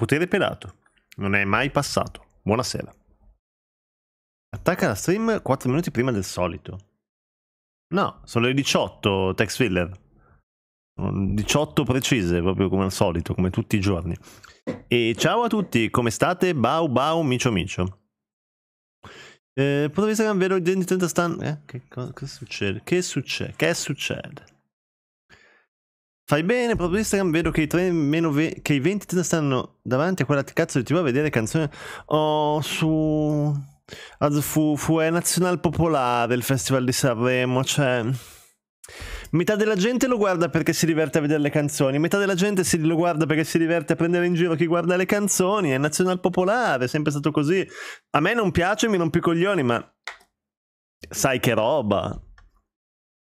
Potere pelato. Non è mai passato. Buonasera. Attacca la stream 4 minuti prima del solito. No, sono le 18, Tex Filler. 18 precise, proprio come al solito, come tutti i giorni. E ciao a tutti, come state? Bau bau, micio micio. Eh, potrebbe essere un vero identità stan... Eh, che cosa che succede? Che succede? Che succede? Fai bene, proprio Instagram, vedo che i, 3 meno ve- che i 20 30 stanno davanti a quella cazzo di tv a vedere canzoni. Oh, su... Fu, fu è Nazional Popolare il Festival di Sanremo, cioè... Metà della gente lo guarda perché si diverte a vedere le canzoni, metà della gente si, lo guarda perché si diverte a prendere in giro chi guarda le canzoni, è nazional popolare, è sempre stato così. A me non piace, mi rompi i coglioni, ma sai che roba.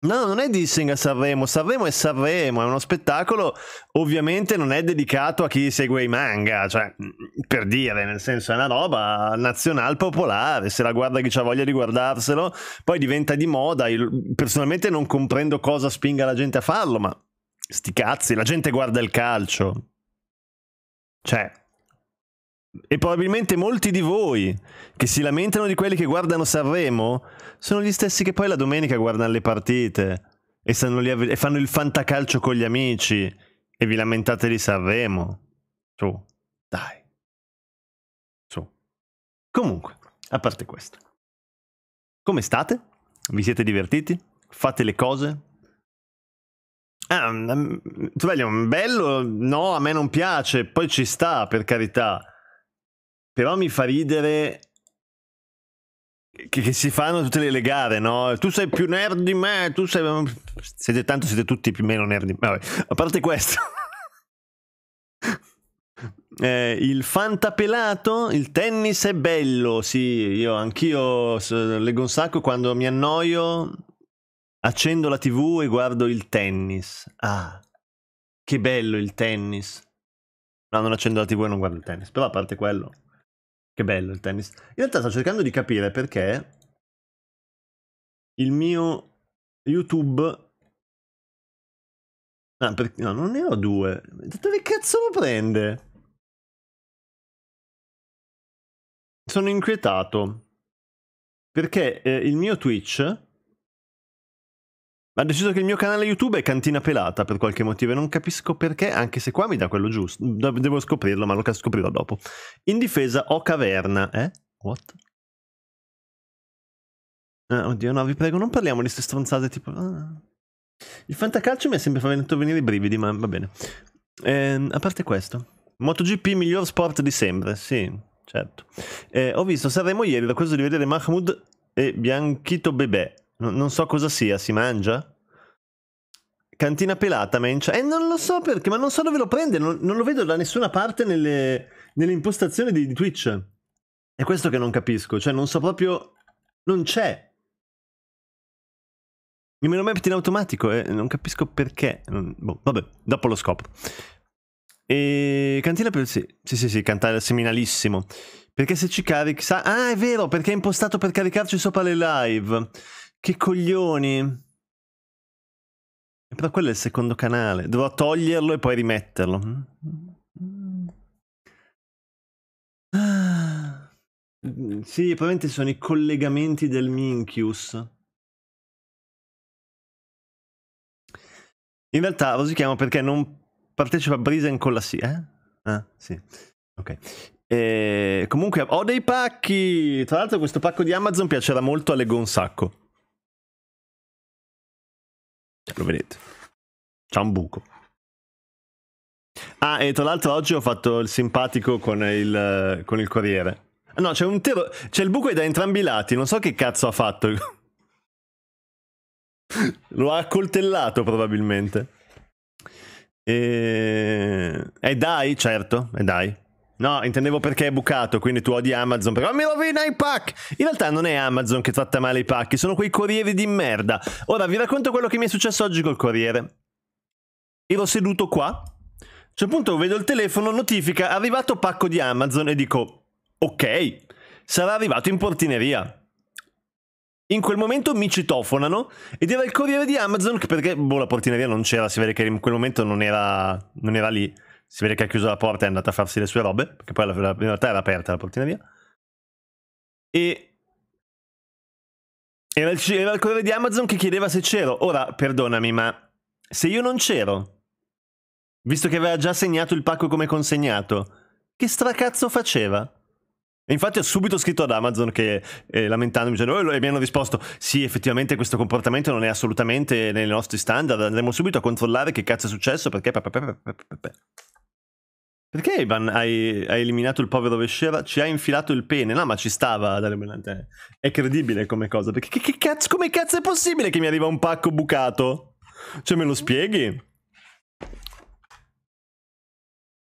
No, non è dissing a Sanremo, Sanremo è Sanremo, è uno spettacolo, ovviamente non è dedicato a chi segue i manga, cioè mm, mm, per dire, nel senso è una roba nazionale popolare, se la guarda chi ha voglia di guardarselo, poi diventa di moda, Io personalmente non comprendo cosa spinga la gente a farlo, ma sti cazzi, la gente guarda il calcio. Cioè, e probabilmente molti di voi che si lamentano di quelli che guardano Sanremo sono gli stessi che poi la domenica guardano le partite e, e fanno il fantacalcio con gli amici e vi lamentate di Sanremo. Su, dai. Su. Comunque, a parte questo. Come state? Vi siete divertiti? Fate le cose? Ah, mm, mm, tu bello, no, a me non piace, poi ci sta, per carità. Però mi fa ridere che, che, si fanno tutte le, le gare, no? Tu sei più nerd di me, tu sei... Mm, siete tanto, siete tutti più meno nerd di me. Vabbè, a parte questo... Eh, il fantapelato, il tennis è bello, sì, io anch'io leggo un sacco quando mi annoio, accendo la tv e guardo il tennis. Ah, che bello il tennis. No, non accendo la tv e non guardo il tennis, però a parte quello. Che bello il tennis. In realtà sto cercando di capire perché il mio YouTube... Ah, per... No, non ne ho due. Dove cazzo lo prende? Sono inquietato. Perché eh, il mio Twitch ha deciso che il mio canale YouTube è Cantina Pelata per qualche motivo e non capisco perché, anche se qua mi dà quello giusto. Devo scoprirlo, ma lo scoprirò dopo. In difesa ho Caverna, eh? What? Ah, oddio, no, vi prego, non parliamo di queste stronzate tipo... Ah. Il fantacalcio mi ha sempre fatto venire i brividi, ma va bene. Eh, a parte questo. MotoGP miglior sport di sempre, sì, certo. Eh, ho visto Sanremo ieri, ho cosa di vedere Mahmoud e Bianchito Bebè. No, non so cosa sia, si mangia? Cantina pelata, Mencia. Eh, non lo so perché, ma non so dove lo prende. Non, non lo vedo da nessuna parte nelle, nelle impostazioni di, di, Twitch. È questo che non capisco. Cioè, non so proprio... Non c'è. Mi meno lo in automatico e eh? non capisco perché. Non, boh, vabbè, dopo lo scopro. E cantina pelata, sì, sì, sì, sì, cantare seminalissimo. Perché se ci carichi, ah, è vero, perché è impostato per caricarci sopra le live. Che coglioni. Però quello è il secondo canale. Dovrò toglierlo e poi rimetterlo. Ah. Sì, probabilmente sono i collegamenti del Minchius. In realtà lo si chiama perché non partecipa a Brisen con la C, eh? Ah, sì. Ok. E comunque ho dei pacchi. Tra l'altro questo pacco di Amazon piacerà molto alle Gonzacco. Cioè, lo vedete. c'è un buco. Ah, e tra l'altro oggi ho fatto il simpatico con il, con il corriere. No, c'è un tiro C'è il buco è da entrambi i lati, non so che cazzo ha fatto. Lo ha accoltellato probabilmente. E... e dai, certo, e dai. No, intendevo perché è bucato, quindi tu odi Amazon, però mi rovina i pack! In realtà non è Amazon che tratta male i pacchi, sono quei corrieri di merda. Ora vi racconto quello che mi è successo oggi col corriere. Ero seduto qua, a un certo punto vedo il telefono, notifica, arrivato pacco di Amazon e dico, ok, sarà arrivato in portineria. In quel momento mi citofonano ed era il corriere di Amazon perché, boh, la portineria non c'era, si vede che in quel momento non era, non era lì. Si vede che ha chiuso la porta e è andata a farsi le sue robe, perché poi in realtà era aperta la portina via. E era il, era il corriere di Amazon che chiedeva se c'ero. Ora, perdonami, ma se io non c'ero, visto che aveva già segnato il pacco come consegnato, che stracazzo faceva? infatti ho subito scritto ad Amazon che eh, lamentandomi dicendo, oh, e mi hanno risposto sì effettivamente questo comportamento non è assolutamente nei nostri standard andremo subito a controllare che cazzo è successo perché perché Ivan hai, hai, eliminato il povero Vescera? Ci ha infilato il pene. No, ma ci stava dare eliminare È credibile come cosa. Perché che, che cazzo, come cazzo è possibile che mi arriva un pacco bucato? Cioè, me lo spieghi?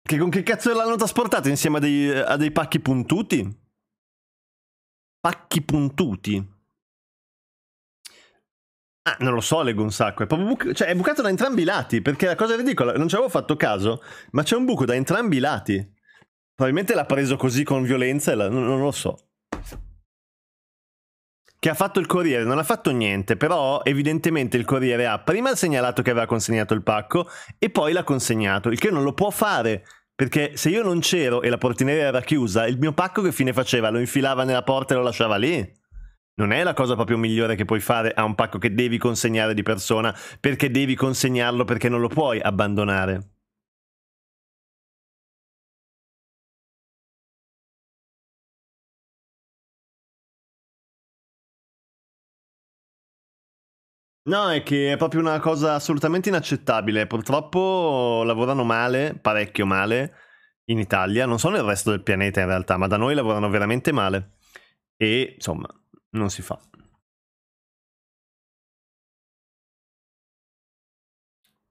Che con che cazzo l'hanno trasportato insieme a dei, a dei pacchi puntuti? Pacchi puntuti? Ah, non lo so, leggo un sacco. È, bu- cioè, è bucato da entrambi i lati, perché la cosa ridicola, non ci avevo fatto caso, ma c'è un buco da entrambi i lati. Probabilmente l'ha preso così con violenza e la- non, non lo so. Che ha fatto il Corriere, non ha fatto niente, però evidentemente il Corriere ha prima segnalato che aveva consegnato il pacco e poi l'ha consegnato, il che non lo può fare, perché se io non c'ero e la portineria era chiusa, il mio pacco che fine faceva? Lo infilava nella porta e lo lasciava lì? non è la cosa proprio migliore che puoi fare a un pacco che devi consegnare di persona perché devi consegnarlo perché non lo puoi abbandonare. No, è che è proprio una cosa assolutamente inaccettabile. Purtroppo lavorano male, parecchio male, in Italia. Non so nel resto del pianeta in realtà, ma da noi lavorano veramente male. E insomma, non si fa.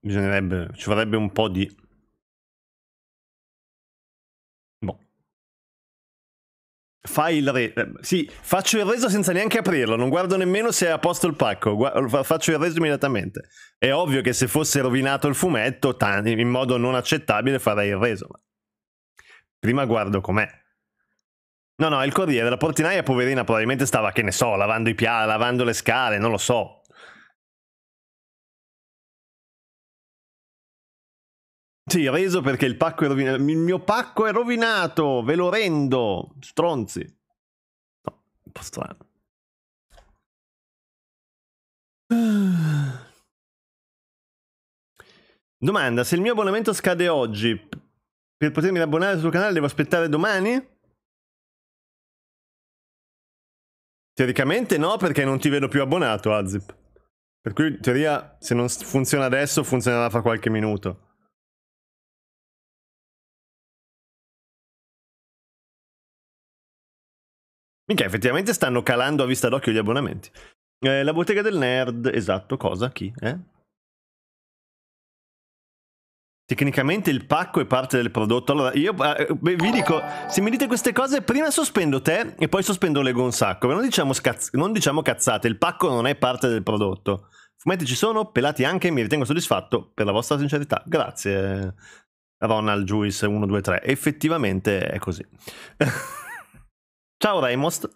Bisognerebbe, ci vorrebbe un po' di... Boh. Fai il re... Eh, sì, faccio il reso senza neanche aprirlo, non guardo nemmeno se è a posto il pacco, Guarda, faccio il reso immediatamente. È ovvio che se fosse rovinato il fumetto, in modo non accettabile farei il reso. Prima guardo com'è. No, no, il corriere, la portinaia poverina probabilmente stava, che ne so, lavando i piani, lavando le scale, non lo so. Sì, reso perché il pacco è rovinato. Il mio pacco è rovinato, ve lo rendo, stronzi. No, un po' strano. Domanda, se il mio abbonamento scade oggi, per potermi abbonare sul canale devo aspettare domani? Teoricamente no, perché non ti vedo più abbonato, Azip. Per cui, in teoria, se non funziona adesso, funzionerà fra qualche minuto. Minchia, effettivamente stanno calando a vista d'occhio gli abbonamenti. Eh, la bottega del nerd, esatto, cosa? Chi? Eh? Tecnicamente il pacco è parte del prodotto. Allora, io eh, vi dico, se mi dite queste cose, prima sospendo te e poi sospendo Lego un sacco. Non diciamo, non diciamo cazzate, il pacco non è parte del prodotto. Fumetti ci sono, pelati anche, mi ritengo soddisfatto per la vostra sincerità. Grazie, Ronald Juice 123. Effettivamente è così. Ciao Raimost.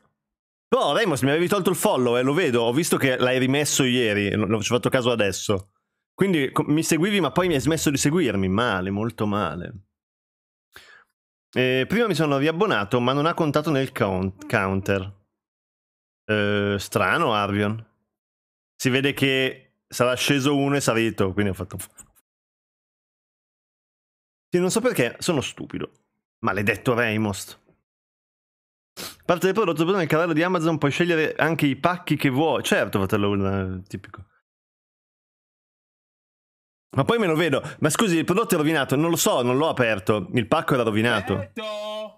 Oh, Raimost, mi avevi tolto il follow, eh, lo vedo. Ho visto che l'hai rimesso ieri, non ci ho fatto caso adesso. Quindi mi seguivi, ma poi mi hai smesso di seguirmi. Male, molto male. Eh, prima mi sono riabbonato, ma non ha contato nel count- counter. Eh, strano, Arvion. Si vede che sarà sceso uno e salito, quindi ho fatto... Sì, non so perché, sono stupido. Maledetto Raymost. Parte del prodotto, però nel canale di Amazon puoi scegliere anche i pacchi che vuoi. Certo, fratello, eh, tipico. Ma poi me lo vedo. Ma scusi, il prodotto è rovinato. Non lo so, non l'ho aperto. Il pacco era rovinato.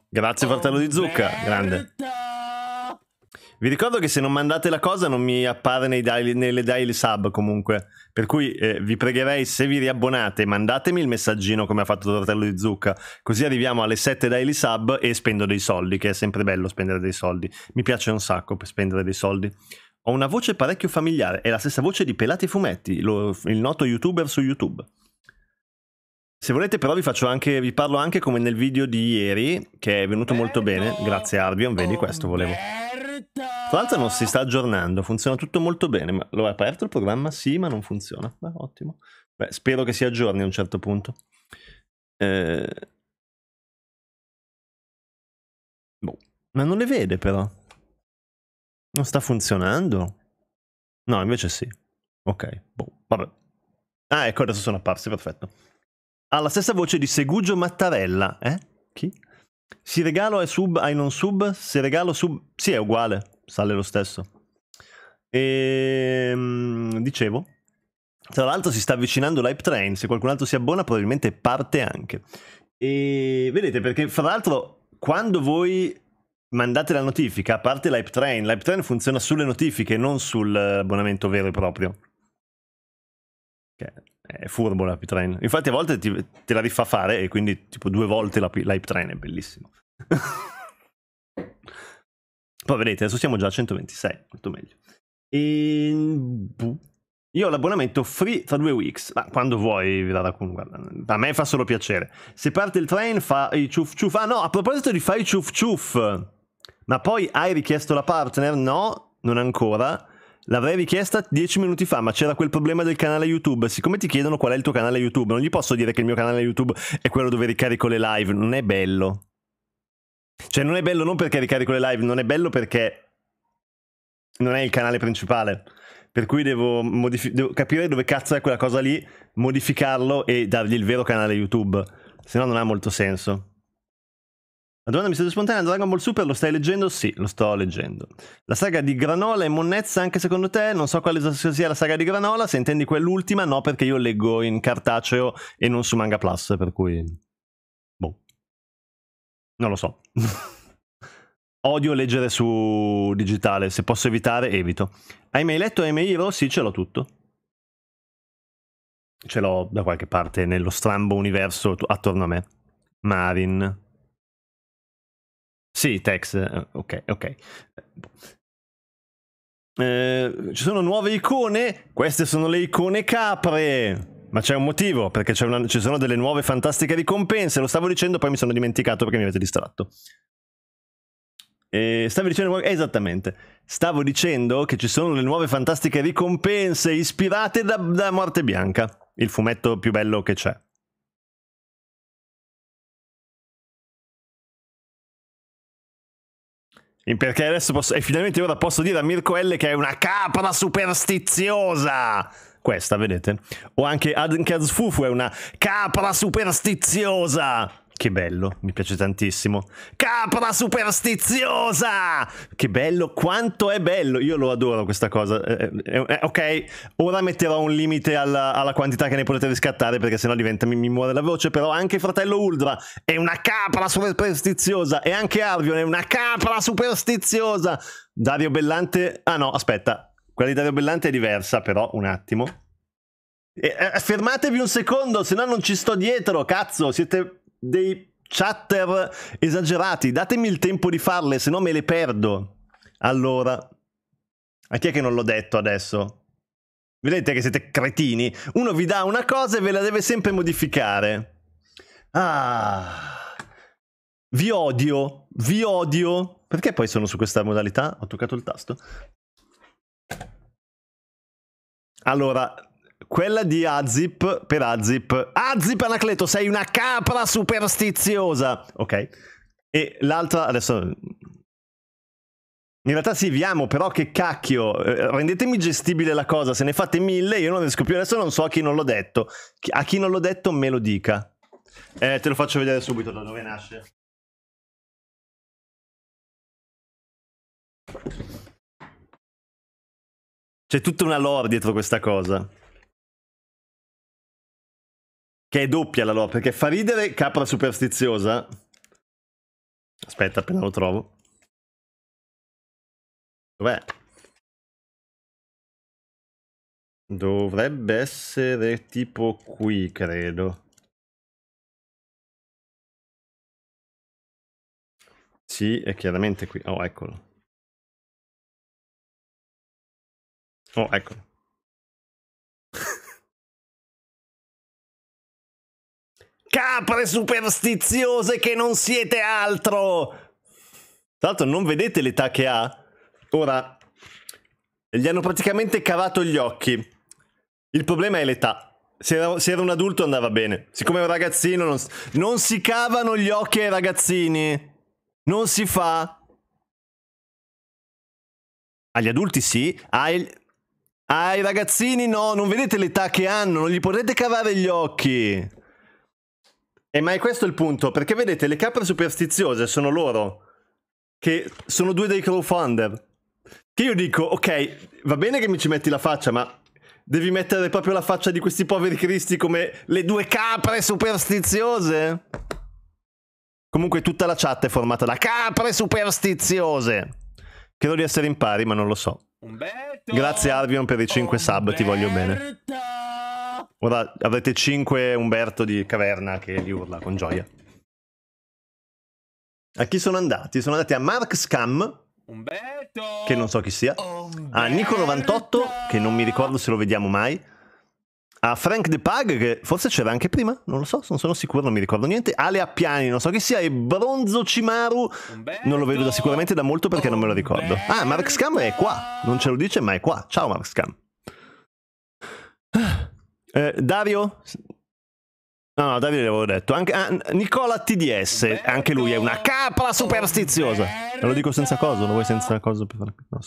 Grazie, fratello di zucca. Grande. Vi ricordo che se non mandate la cosa non mi appare daily, nelle daily sub comunque. Per cui eh, vi pregherei se vi riabbonate mandatemi il messaggino come ha fatto il fratello di zucca. Così arriviamo alle 7 daily sub e spendo dei soldi, che è sempre bello spendere dei soldi. Mi piace un sacco per spendere dei soldi. Ho una voce parecchio familiare, è la stessa voce di Pelati Fumetti, lo, il noto youtuber su YouTube. Se volete però vi, anche, vi, parlo anche come nel video di ieri, che è venuto molto bene, grazie Arbion, oh, vedi questo volevo. Tra l'altro non si sta aggiornando, funziona tutto molto bene. L'ho aperto il programma? Sì, ma non funziona. Beh, ottimo. Beh, spero che si aggiorni a un certo punto. Eh... Boh. Ma non le vede però. Non sta funzionando? No, invece sì. Ok, boh, vabbè. Ah, ecco, adesso sono apparsi, perfetto. Ha la stessa voce di Segugio Mattarella, eh? Chi? Si regalo è sub ai non sub? Se regalo sub... Sì, è uguale, sale lo stesso. E... Ehm, dicevo, tra l'altro si sta avvicinando l'hype train, se qualcun altro si abbona probabilmente parte anche. E vedete perché fra l'altro quando voi mandate la notifica, a parte l'hype train, l'hype train funziona sulle notifiche, non sull'abbonamento eh, vero e proprio. Che è furbo l'hype train. Infatti a volte ti, te la rifà fare e quindi tipo due volte l'hype train è bellissimo. Poi vedete, adesso siamo già a 126, molto meglio. E... Ehm, boh. Io ho l'abbonamento free tra due weeks, ma quando vuoi, vi Viradakun, guarda, a me fa solo piacere. Se parte il train fa i ciuf ciuf, ah no, a proposito di fai i ciuf ciuf, ma poi hai richiesto la partner? No, non ancora. L'avrei richiesta dieci minuti fa, ma c'era quel problema del canale YouTube. Siccome ti chiedono qual è il tuo canale YouTube, non gli posso dire che il mio canale YouTube è quello dove ricarico le live. Non è bello. Cioè, non è bello non perché ricarico le live, non è bello perché non è il canale principale. Per cui devo, devo capire dove cazzo è quella cosa lì, modificarlo e dargli il vero canale YouTube. Se no non ha molto senso. La domanda mi state spontanea, Dragon Ball Super lo stai leggendo? Sì, lo sto leggendo. La saga di Granola e Monnezza anche secondo te? Non so quale sia la saga di Granola, se intendi quell'ultima no perché io leggo in cartaceo e non su Manga Plus, per cui... Boh. Non lo so. Odio leggere su digitale, se posso evitare evito. Hai mai letto Aimee Hero? Sì, ce l'ho tutto. Ce l'ho da qualche parte nello strambo universo attorno a me. Marin, sì, Tex, eh, ok, ok. Eh, ci sono nuove icone, queste sono le icone capre. Ma c'è un motivo, perché una, ci sono delle nuove fantastiche ricompense. Lo stavo dicendo, poi mi sono dimenticato perché mi avete distratto. Eh, stavi dicendo, esattamente, stavo dicendo che ci sono le nuove fantastiche ricompense ispirate da, da Morte Bianca, il fumetto più bello che c'è. Perché adesso posso, e finalmente ora posso dire a Mirko L che è una capra superstiziosa. Questa, vedete? O anche, anche Azfufu è una capra superstiziosa. Che bello, mi piace tantissimo. Capra superstiziosa! Che bello, quanto è bello! Io lo adoro questa cosa. Eh, eh, eh, ok, ora metterò un limite alla, alla, quantità che ne potete riscattare perché sennò diventa, mi, mi muore la voce, però anche fratello Uldra è una capra superstiziosa e anche Arvion è una capra superstiziosa. Dario Bellante... Ah no, aspetta, quella di Dario Bellante è diversa però, un attimo. Eh, fermatevi un secondo, se no non ci sto dietro, cazzo, siete dei chatter esagerati. Datemi il tempo di farle, se no me le perdo. Allora, a chi è che non l'ho detto adesso? Vedete che siete cretini? Uno vi dà una cosa e ve la deve sempre modificare. Ah, vi odio, vi odio. Perché poi sono su questa modalità? Ho toccato il tasto. Allora, quella di Azip per Azip. Azip Anacleto, sei una capra superstiziosa. Ok. E l'altra, adesso in realtà sì, vi amo, però che cacchio, eh, rendetemi gestibile la cosa, se ne fate mille io non riesco più, adesso non so a chi non l'ho detto, a chi non l'ho detto me lo dica. Eh, te lo faccio vedere subito da dove nasce. C'è tutta una lore dietro questa cosa. Che è doppia la lore, perché fa ridere capra superstiziosa. Aspetta, appena lo trovo. Dov'è? Dovrebbe essere tipo qui, credo. Sì, è chiaramente qui. Oh, eccolo. Oh, eccolo. capre superstiziose che non siete altro! Tra l'altro non vedete l'età che ha? Ora, gli hanno praticamente cavato gli occhi. Il problema è l'età. Se, se era, un adulto andava bene. Siccome è un ragazzino, non, non si cavano gli occhi ai ragazzini. Non si fa. Agli adulti sì, ai, ai ragazzini no, non vedete l'età che hanno, non gli potete cavare gli occhi. E eh, ma è questo il punto, perché vedete, le capre superstiziose sono loro, che sono due dei crowdfunder. Che io dico, ok, va bene che mi ci metti la faccia, ma devi mettere proprio la faccia di questi poveri cristi come le due capre superstiziose? Comunque tutta la chat è formata da capre superstiziose. Credo di essere in pari, ma non lo so. Umberto, Grazie Arvion per i 5 Umberto. sub, ti voglio bene. Ora avrete 5 Umberto di Caverna che vi urla con gioia. A chi sono andati? Sono andati a Mark Scam, Umberto! che non so chi sia, Umberto! a Nico98, che non mi ricordo se lo vediamo mai, a Frank De Pug, che forse c'era anche prima, non lo so, non sono sicuro, non mi ricordo niente, Ale Appiani, non so chi sia, e Bronzo Cimaru, Umberto! non lo vedo da, sicuramente da molto perché non me lo ricordo. Ah, Mark Scam è qua, non ce lo dice ma è qua. Ciao Mark Scam. Eh, Dario? No, no, Davide l'avevo detto. Anche, ah, Nicola TDS, Bello. anche lui è una capra superstiziosa. Bello. Lo dico senza cosa, lo vuoi senza cosa per fare? No.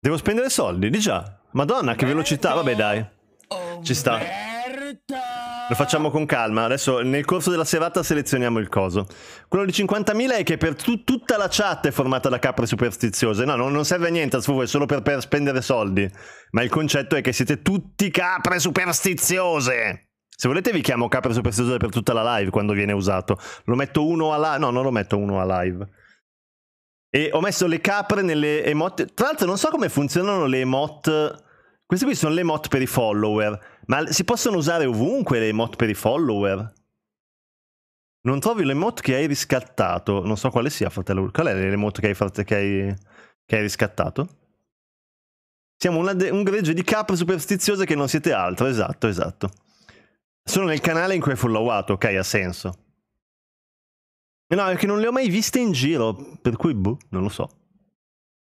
Devo spendere soldi, di già. Madonna, che velocità. Vabbè, dai. Ci sta. Lo facciamo con calma. Adesso nel corso della serata selezioniamo il coso. Quello di 50.000 è che per tu- tutta la chat è formata da capre superstiziose. No, non, non serve a niente a sfogo, è solo per, per spendere soldi. Ma il concetto è che siete tutti capre superstiziose. Se volete vi chiamo capre superstiziose per tutta la live quando viene usato. Lo metto uno a live. No, non lo metto uno a live. E ho messo le capre nelle emote. Tra l'altro non so come funzionano le emote. Queste qui sono le emote per i follower. Ma si possono usare ovunque le mod per i follower? Non trovi l'emote che hai riscattato. Non so quale sia, fratello. Qual è l'emote che hai, che hai, che hai riscattato? Siamo un gregge di cap superstiziose che non siete altro. Esatto, esatto. Sono nel canale in cui è followato, ok, ha senso. No, è che non le ho mai viste in giro, per cui, boh, non lo so.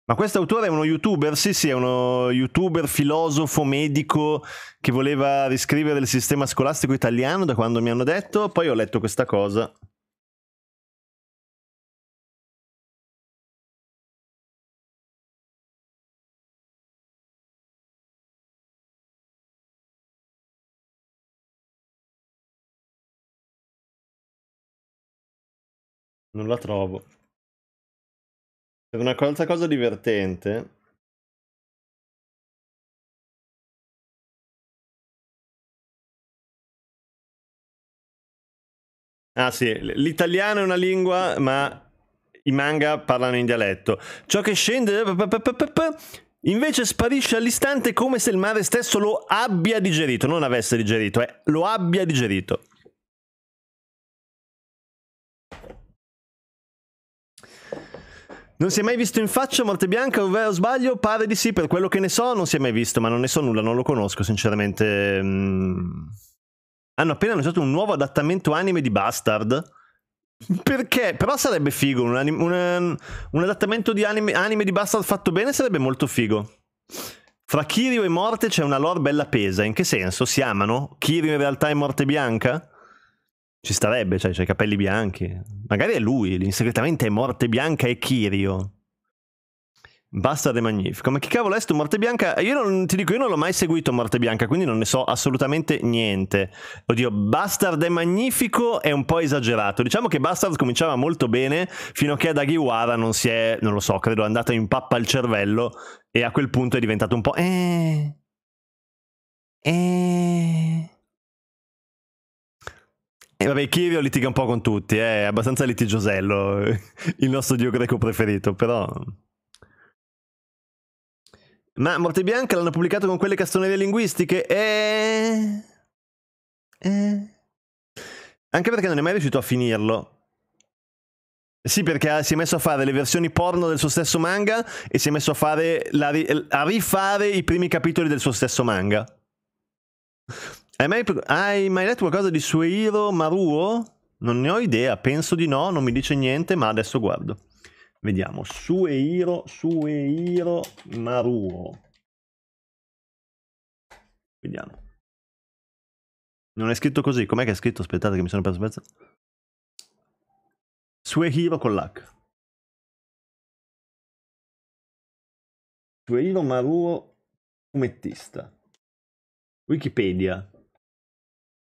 Ma questo autore è uno youtuber? Sì, sì, è uno youtuber, filosofo, medico che voleva riscrivere il sistema scolastico italiano da quando mi hanno detto, poi ho letto questa cosa. Non la trovo. Una altra cosa divertente Ah sì, l'italiano è una lingua, ma i manga parlano in dialetto. Ciò che scende invece sparisce all'istante come se il mare stesso lo abbia digerito, non avesse digerito, eh, lo abbia digerito. Non si è mai visto in faccia Morte Bianca, ovvero sbaglio? Pare di sì, per quello che ne so non si è mai visto, ma non ne so nulla, non lo conosco sinceramente. Mm. Hanno appena annunciato un nuovo adattamento anime di Bastard. Perché? Però sarebbe figo, un, anime, un, un adattamento di anime, anime di Bastard fatto bene sarebbe molto figo. Fra Kirio e Morte c'è una lore bella pesa, in che senso? Si amano? Kirio in realtà è Morte Bianca? Ci starebbe, cioè, c'ha i capelli bianchi. Magari è lui, segretamente è Morte Bianca e Kirio. Bastard e Magnifico. Ma che cavolo è sto Morte Bianca? Io non ti dico, io non l'ho mai seguito Morte Bianca, quindi non ne so assolutamente niente. Oddio, Bastard e Magnifico è un po' esagerato. Diciamo che Bastard cominciava molto bene fino a che ad Agiwara non si è, non lo so, credo è andato in pappa al cervello e a quel punto è diventato un po'... Eh... Eh... E vabbè, Kirio litiga un po' con tutti, eh, è abbastanza litigiosello il nostro dio greco preferito, però... Ma Morte Bianca l'hanno pubblicato con quelle castonerie linguistiche e... Eh, e... Eh. Anche perché non è mai riuscito a finirlo. Sì, perché si è messo a fare le versioni porno del suo stesso manga e si è messo a, la, a rifare i primi capitoli del suo stesso manga. Hai mai, hai mai letto qualcosa di Sueiro Maruo? Non ne ho idea, penso di no, non mi dice niente, ma adesso guardo. Vediamo, Sueiro, Sueiro Maruo. Vediamo. Non è scritto così, com'è che è scritto? Aspettate che mi sono perso pezzo. Sueiro con l'H. Sueiro Maruo, fumettista. Wikipedia,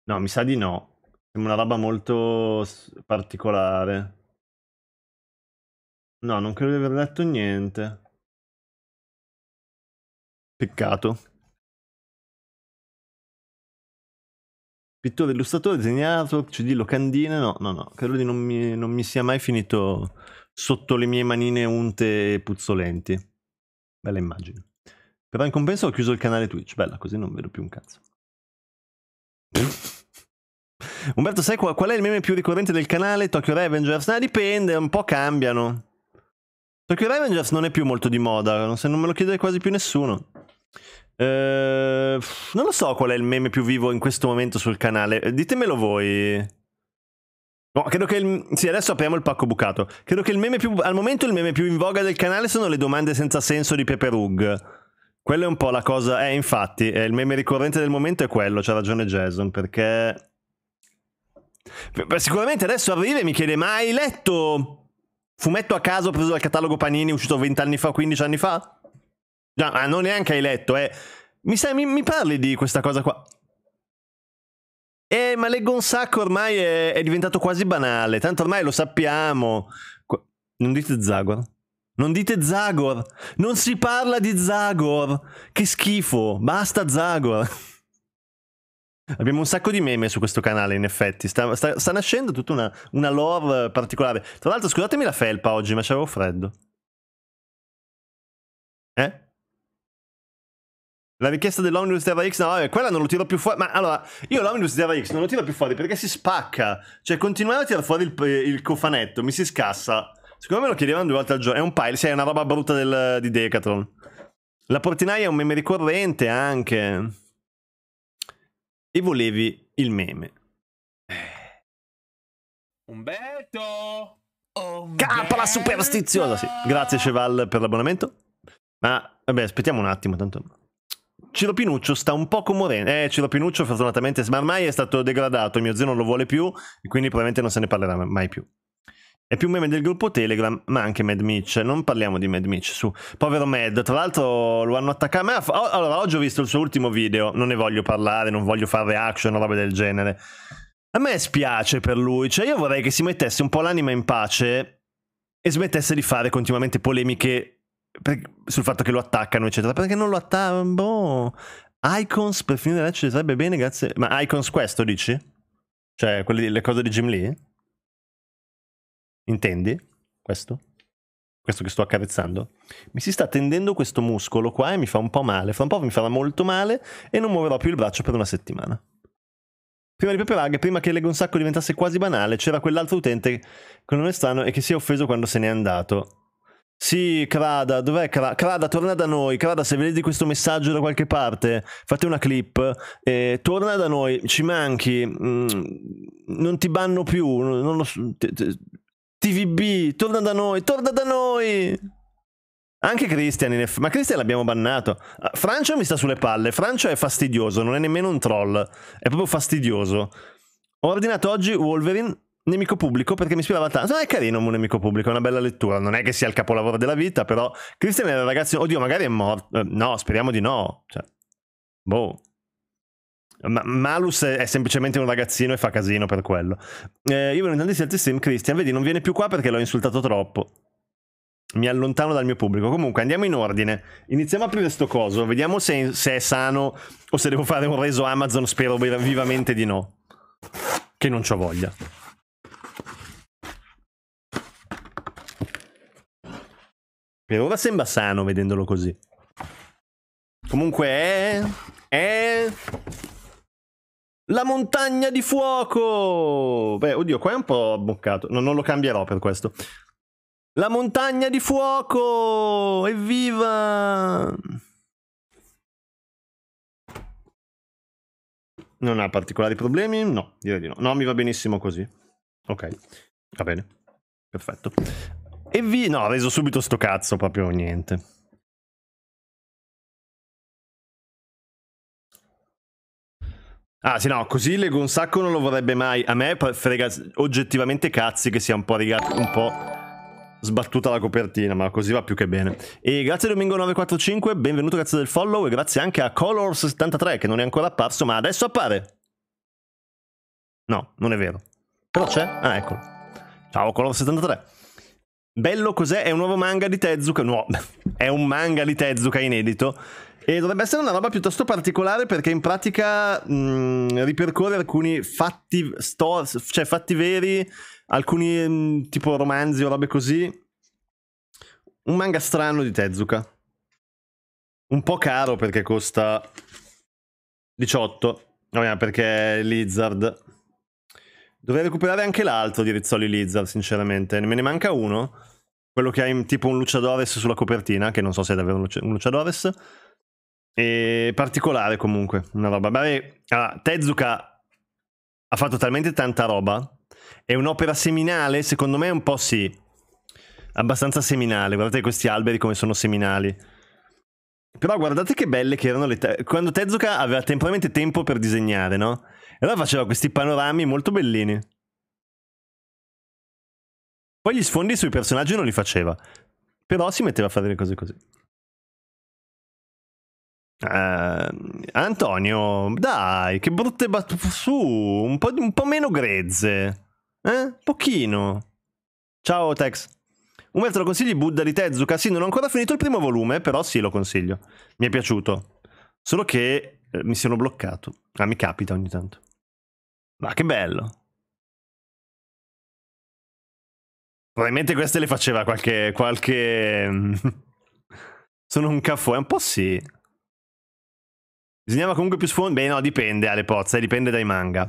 No, mi sa di no. Sembra una roba molto particolare. No, non credo di aver letto niente. Peccato. Pittore, illustratore, disegnato, CD, locandine, no, no, no. Credo di non mi, non mi sia mai finito sotto le mie manine unte e puzzolenti. Bella immagine. Però in compenso ho chiuso il canale Twitch, bella, così non vedo più un cazzo. Umberto, sai qual, qual, è il meme più ricorrente del canale? Tokyo Revengers? No, ah, dipende, un po' cambiano. Tokyo Revengers non è più molto di moda, non, se non me lo chiede quasi più nessuno. Eh, non lo so qual è il meme più vivo in questo momento sul canale, eh, ditemelo voi. No, credo che il... Sì, adesso apriamo il pacco bucato. Credo che il meme più... Al momento il meme più in voga del canale sono le domande senza senso di Peperug. Quello è un po' la cosa, eh, infatti, eh, il meme ricorrente del momento è quello, c'ha ragione Jason, perché... Sicuramente adesso arriva e mi chiede, ma hai letto fumetto a caso preso dal catalogo Panini, uscito 20 anni fa, 15 anni fa? Già, ma ah, non neanche hai letto, eh. Mi, sai, mi, mi parli di questa cosa qua? Eh, ma leggo un sacco ormai è, è diventato quasi banale, tanto ormai lo sappiamo. Non dite Zagor? Non dite Zagor. Non si parla di Zagor. Che schifo. Basta Zagor. Abbiamo un sacco di meme su questo canale, in effetti. Sta, sta, sta nascendo tutta una, una, lore particolare. Tra l'altro, scusatemi la felpa oggi, ma c'avevo freddo. Eh? La richiesta dell'Omnibus Terra X, no, quella non lo tiro più fuori. Ma allora, io l'Omnibus Terra X non lo tiro più fuori perché si spacca. Cioè, continuare a tirare fuori il, il cofanetto, mi si scassa. Secondo me lo chiedevano due volte al giorno. È un pile, sì, è una roba brutta del, di Decathlon. La portinaia è un meme ricorrente anche. E volevi il meme. Eh. Umberto! Umberto! la superstiziosa! Sì. Grazie Cheval per l'abbonamento. Ma vabbè, aspettiamo un attimo, tanto... Ciro Pinuccio sta un poco morendo. Eh, Ciro Pinuccio, fortunatamente, ma ormai è stato degradato, mio zio non lo vuole più, e quindi probabilmente non se ne parlerà mai più. È più meme del gruppo Telegram, ma anche Mad Mitch. Non parliamo di Mad Mitch, su. Povero Mad, tra l'altro lo hanno attaccato. Ma oh, allora, oggi ho visto il suo ultimo video, non ne voglio parlare, non voglio fare reaction o roba del genere. A me spiace per lui, cioè io vorrei che si mettesse un po' l'anima in pace e smettesse di fare continuamente polemiche per, sul fatto che lo attaccano, eccetera. Perché non lo attaccano? Boh. Icons per finire la ci sarebbe bene, grazie. Ma Icons questo dici? Cioè, quelle, le cose di Jim Lee? Intendi questo? Questo che sto accarezzando? Mi si sta tendendo questo muscolo qua e mi fa un po' male. Fra un po' mi farà molto male e non muoverò più il braccio per una settimana. Prima di Pepe Rag, prima che Lego un sacco diventasse quasi banale, c'era quell'altro utente che non è strano e che si è offeso quando se n'è andato. Sì, Crada, dov'è Crada? Crada, torna da noi. Crada, se vedete questo messaggio da qualche parte, fate una clip. Eh, torna da noi, ci manchi. Mm, non ti banno più. Non lo, so. TVB, torna da noi, torna da noi! Anche Christian, in eff- ma Christian l'abbiamo bannato. Ah, Francio mi sta sulle palle, Francio è fastidioso, non è nemmeno un troll, è proprio fastidioso. Ho ordinato oggi Wolverine nemico pubblico perché mi ispirava tanto. No, è carino un nemico pubblico, è una bella lettura. Non è che sia il capolavoro della vita, però Christian era ragazzo. Oddio, magari è morto. Eh, no, speriamo di no. Cioè, boh. Ma Malus è, è semplicemente un ragazzino e fa casino per quello. Eh, io in intendere altri stream, Christian, vedi, non viene più qua perché l'ho insultato troppo. Mi allontano dal mio pubblico. Comunque, andiamo in ordine. Iniziamo a aprire sto coso, vediamo se, se è sano o se devo fare un reso Amazon, spero vivamente di no. Che non c'ho voglia. Per ora sembra sano vedendolo così. Comunque è... è... La montagna di fuoco! Beh, oddio, qua è un po' abboccato. No, non lo cambierò per questo. La montagna di fuoco! Evviva! Non ha particolari problemi? No, direi di no. No, mi va benissimo così. Ok, va bene. Perfetto. E vi... No, ha reso subito sto cazzo, proprio niente. Ah sì no, così Lego un sacco non lo vorrebbe mai. A me frega oggettivamente cazzi che sia un po', rigato, un po' sbattuta la copertina, ma così va più che bene. E grazie Domingo945, benvenuto, grazie del follow e grazie anche a Colors73 che non è ancora apparso, ma adesso appare. No, non è vero. Però c'è? Ah, eccolo. Ciao Color73. Bello cos'è? È un nuovo manga di Tezuka. No, è un manga di Tezuka inedito e dovrebbe essere una roba piuttosto particolare perché in pratica mh, mm, ripercorre alcuni fatti, sto- cioè fatti veri, alcuni mh, mm, tipo romanzi o robe così. Un manga strano di Tezuka. Un po' caro perché costa 18. Vabbè, perché è Lizard. Dovrei recuperare anche l'altro di Rizzoli Lizard, sinceramente. Me ne manca uno. Quello che ha in, tipo un Luciadores sulla copertina, che non so se è davvero un, Luci- un Luciadores. E particolare comunque, una roba. Beh, allora, Tezuka ha fatto talmente tanta roba. È un'opera seminale, secondo me un po' sì. Abbastanza seminale. Guardate questi alberi come sono seminali. Però guardate che belle che erano le... Te- quando Tezuka aveva temporaneamente tempo per disegnare, no? E allora faceva questi panorami molto bellini. Poi gli sfondi sui personaggi non li faceva. Però si metteva a fare le cose così. Uh, Antonio, dai, che brutte battute. Su, un po', un po', meno grezze. Eh? Pochino. Ciao, Tex. Un bel te lo consigli Buddha di Tezuka? Sì, non ho ancora finito il primo volume, però sì, lo consiglio. Mi è piaciuto. Solo che eh, mi sono bloccato. Ah, mi capita ogni tanto. Ma che bello. Probabilmente queste le faceva qualche... qualche... sono un caffè, un po' sì. Bisognava comunque più sfondi. Beh, no, dipende alle pozze, eh, dipende dai manga.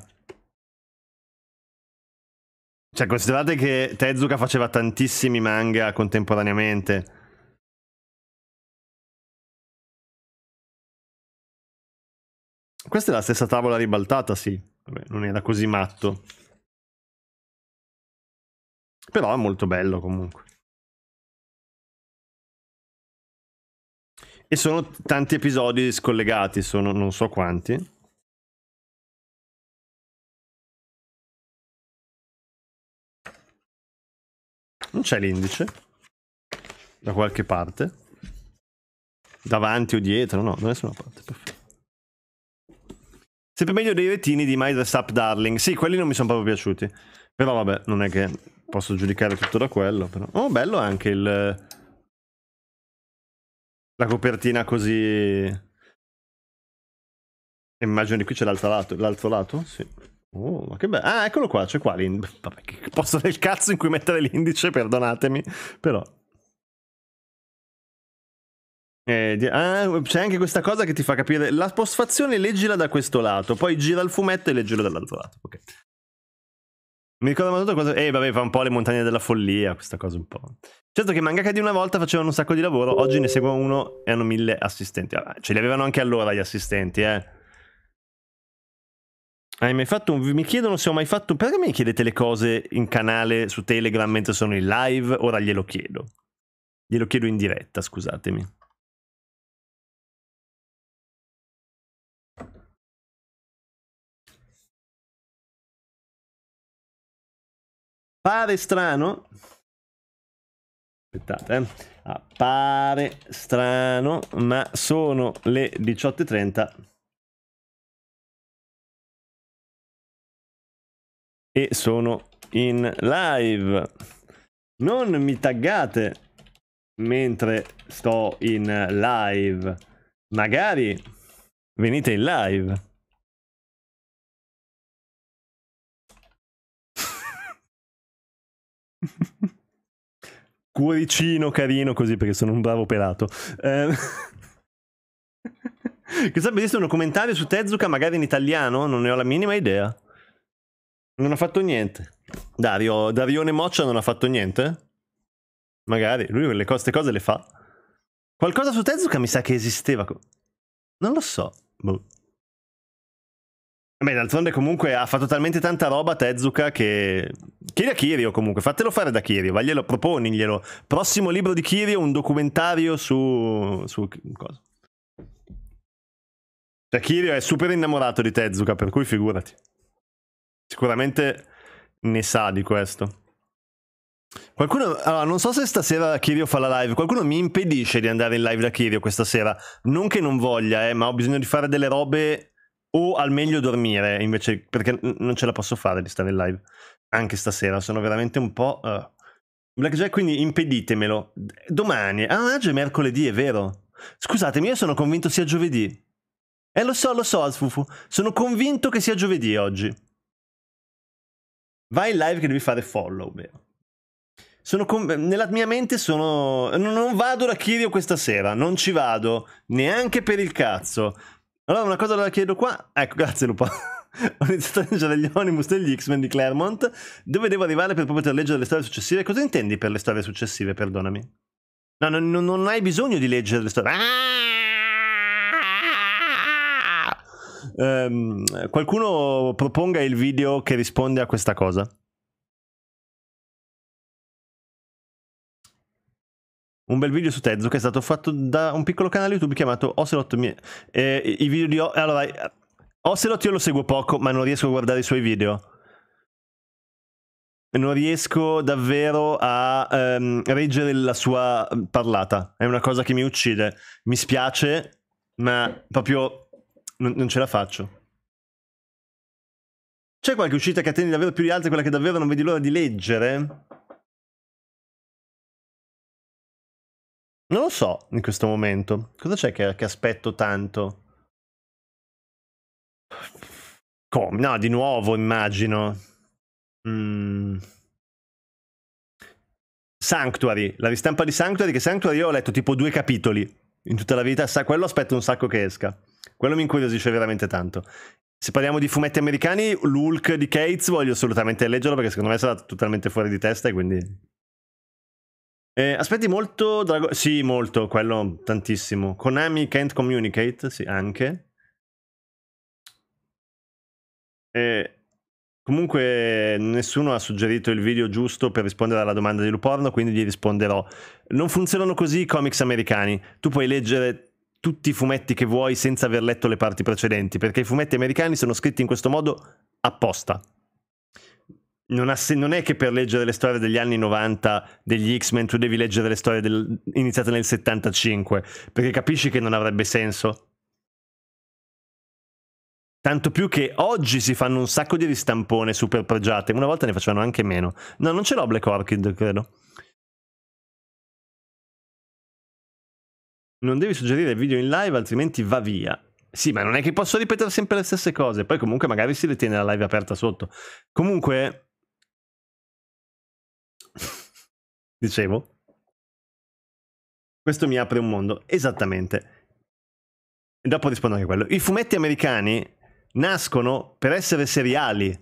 Cioè, considerate che Tezuka faceva tantissimi manga contemporaneamente. Questa è la stessa tavola ribaltata, sì. Vabbè, non era così matto. Però è molto bello comunque. E sono tanti episodi scollegati, sono non so quanti. Non c'è l'indice da qualche parte. Davanti o dietro, no, da nessuna parte. Perfetto. Sempre meglio dei retini di My Dress Up Darling. Sì, quelli non mi sono proprio piaciuti. Però vabbè, non è che posso giudicare tutto da quello. Però. Oh, bello anche il la copertina così... Immagino che qui c'è l'altro lato, l'altro lato? Sì. Oh, ma che bello. Ah, eccolo qua, c'è qua l'indice. Vabbè, che posto del cazzo in cui mettere l'indice, perdonatemi, però... Eh, di... ah, c'è anche questa cosa che ti fa capire la postfazione leggila da questo lato, poi gira il fumetto e leggila dall'altro lato. Ok. Mi ricordo molto cosa... Eh, vabbè, fa un po' le montagne della follia, questa cosa un po'. Certo che i mangaka di una volta facevano un sacco di lavoro, oggi ne seguono uno e hanno mille assistenti. Ah, ce li avevano anche allora gli assistenti, eh. Hai mai fatto un... Mi chiedono se ho mai fatto... Perché mi chiedete le cose in canale su Telegram mentre sono in live? Ora glielo chiedo. Glielo chiedo in diretta, scusatemi. Pare strano. Aspettate, eh. ah, pare strano, ma sono le 18.30. E sono in live. Non mi taggate mentre sto in live. Magari venite in live. Cuoricino carino così perché sono un bravo pelato. Eh... Chissà, esiste un documentario su Tezuka, magari in italiano, non ne ho la minima idea. Non ha fatto niente. Dario, Darione Moccia non ha fatto niente? Magari, lui quelle cose, cose le fa. Qualcosa su Tezuka mi sa che esisteva. Non lo so. Boh. Beh, d'altronde comunque ha fatto talmente tanta roba Tezuka che... Chiedi a Kirio comunque, fatelo fare da Kirio, vaglielo, proponiglielo. Prossimo libro di Kirio, un documentario su... su... cosa? Cioè Kirio è super innamorato di Tezuka, per cui figurati. Sicuramente ne sa di questo. Qualcuno, allora, non so se stasera Kirio fa la live, qualcuno mi impedisce di andare in live da Kirio questa sera. Non che non voglia, eh, ma ho bisogno di fare delle robe o al meglio dormire invece perché non ce la posso fare di stare in live anche stasera sono veramente un po' uh. Eh. blackjack quindi impeditemelo domani ah oggi è mercoledì è vero scusatemi io sono convinto sia giovedì eh lo so lo so Alfufu sono convinto che sia giovedì oggi vai in live che devi fare follow vero con... nella mia mente sono non vado da Kirio questa sera non ci vado neanche per il cazzo allora, una cosa la chiedo qua. Ecco, grazie Lupa. Ho iniziato a leggere gli Onimus degli X-Men di Claremont. Dove devo arrivare per poter leggere le storie successive? Cosa intendi per le storie successive, perdonami? No, non, non hai bisogno di leggere le storie. Ah! Um, qualcuno proponga il video che risponde a questa cosa. un bel video su Tezu che è stato fatto da un piccolo canale YouTube chiamato Ocelot. Eh, I video di o- allora, Ocelot io lo seguo poco, ma non riesco a guardare i suoi video. Non riesco davvero a ehm, reggere la sua parlata. È una cosa che mi uccide. Mi spiace, ma proprio non, non ce la faccio. C'è qualche uscita che attendi davvero più di altre, quella che davvero non vedi l'ora di leggere? Non lo so in questo momento. Cosa c'è che, che aspetto tanto? Come? No, di nuovo immagino. Mm. Sanctuary, la ristampa di Sanctuary, che Sanctuary io ho letto tipo due capitoli in tutta la vita, sa, quello aspetto un sacco che esca. Quello mi incuriosisce veramente tanto. Se parliamo di fumetti americani, l'Hulk di Cates voglio assolutamente leggerlo perché secondo me sarà totalmente fuori di testa e quindi eh, aspetti molto Dragon... Sì, molto, quello tantissimo. Konami Can't Communicate, sì, anche. Eh, comunque nessuno ha suggerito il video giusto per rispondere alla domanda di Luporno, quindi gli risponderò. Non funzionano così i comics americani. Tu puoi leggere tutti i fumetti che vuoi senza aver letto le parti precedenti, perché i fumetti americani sono scritti in questo modo apposta non, ha, non, è che per leggere le storie degli anni 90 degli X-Men tu devi leggere le storie del, iniziate nel 75, perché capisci che non avrebbe senso. Tanto più che oggi si fanno un sacco di ristampone super pregiate, una volta ne facevano anche meno. No, non ce l'ho Black Orchid, credo. Non devi suggerire video in live, altrimenti va via. Sì, ma non è che posso ripetere sempre le stesse cose. Poi comunque magari si ritiene la live aperta sotto. Comunque, Dicevo. Questo mi apre un mondo. Esattamente. E dopo rispondo anche a quello. I fumetti americani nascono per essere seriali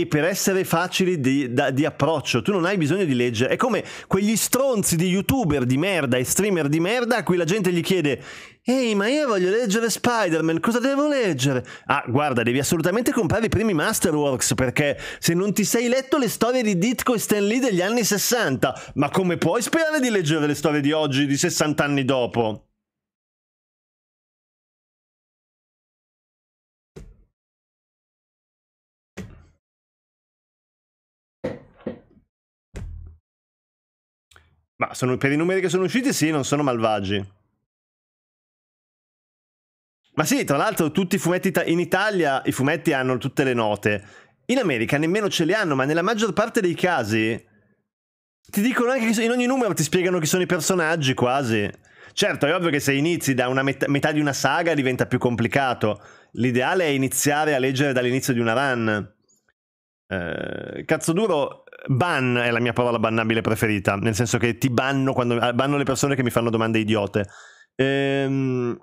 e per essere facili di, da, di, approccio. Tu non hai bisogno di leggere. È come quegli stronzi di youtuber di merda e streamer di merda a cui la gente gli chiede Ehi, ma io voglio leggere Spider-Man, cosa devo leggere? Ah, guarda, devi assolutamente comprare i primi Masterworks perché se non ti sei letto le storie di Ditko e Stan Lee degli anni 60, ma come puoi sperare di leggere le storie di oggi, di 60 anni dopo? Ma sono, per i numeri che sono usciti, sì, non sono malvagi. Ma sì, tra l'altro tutti i fumetti in Italia i fumetti hanno tutte le note. In America nemmeno ce le hanno, ma nella maggior parte dei casi ti dicono anche che in ogni numero ti spiegano chi sono i personaggi quasi. Certo, è ovvio che se inizi da una met metà di una saga diventa più complicato. L'ideale è iniziare a leggere dall'inizio di una run. Eh, cazzo duro, ban è la mia parola bannabile preferita, nel senso che ti banno quando ah, banno le persone che mi fanno domande idiote. Ehm...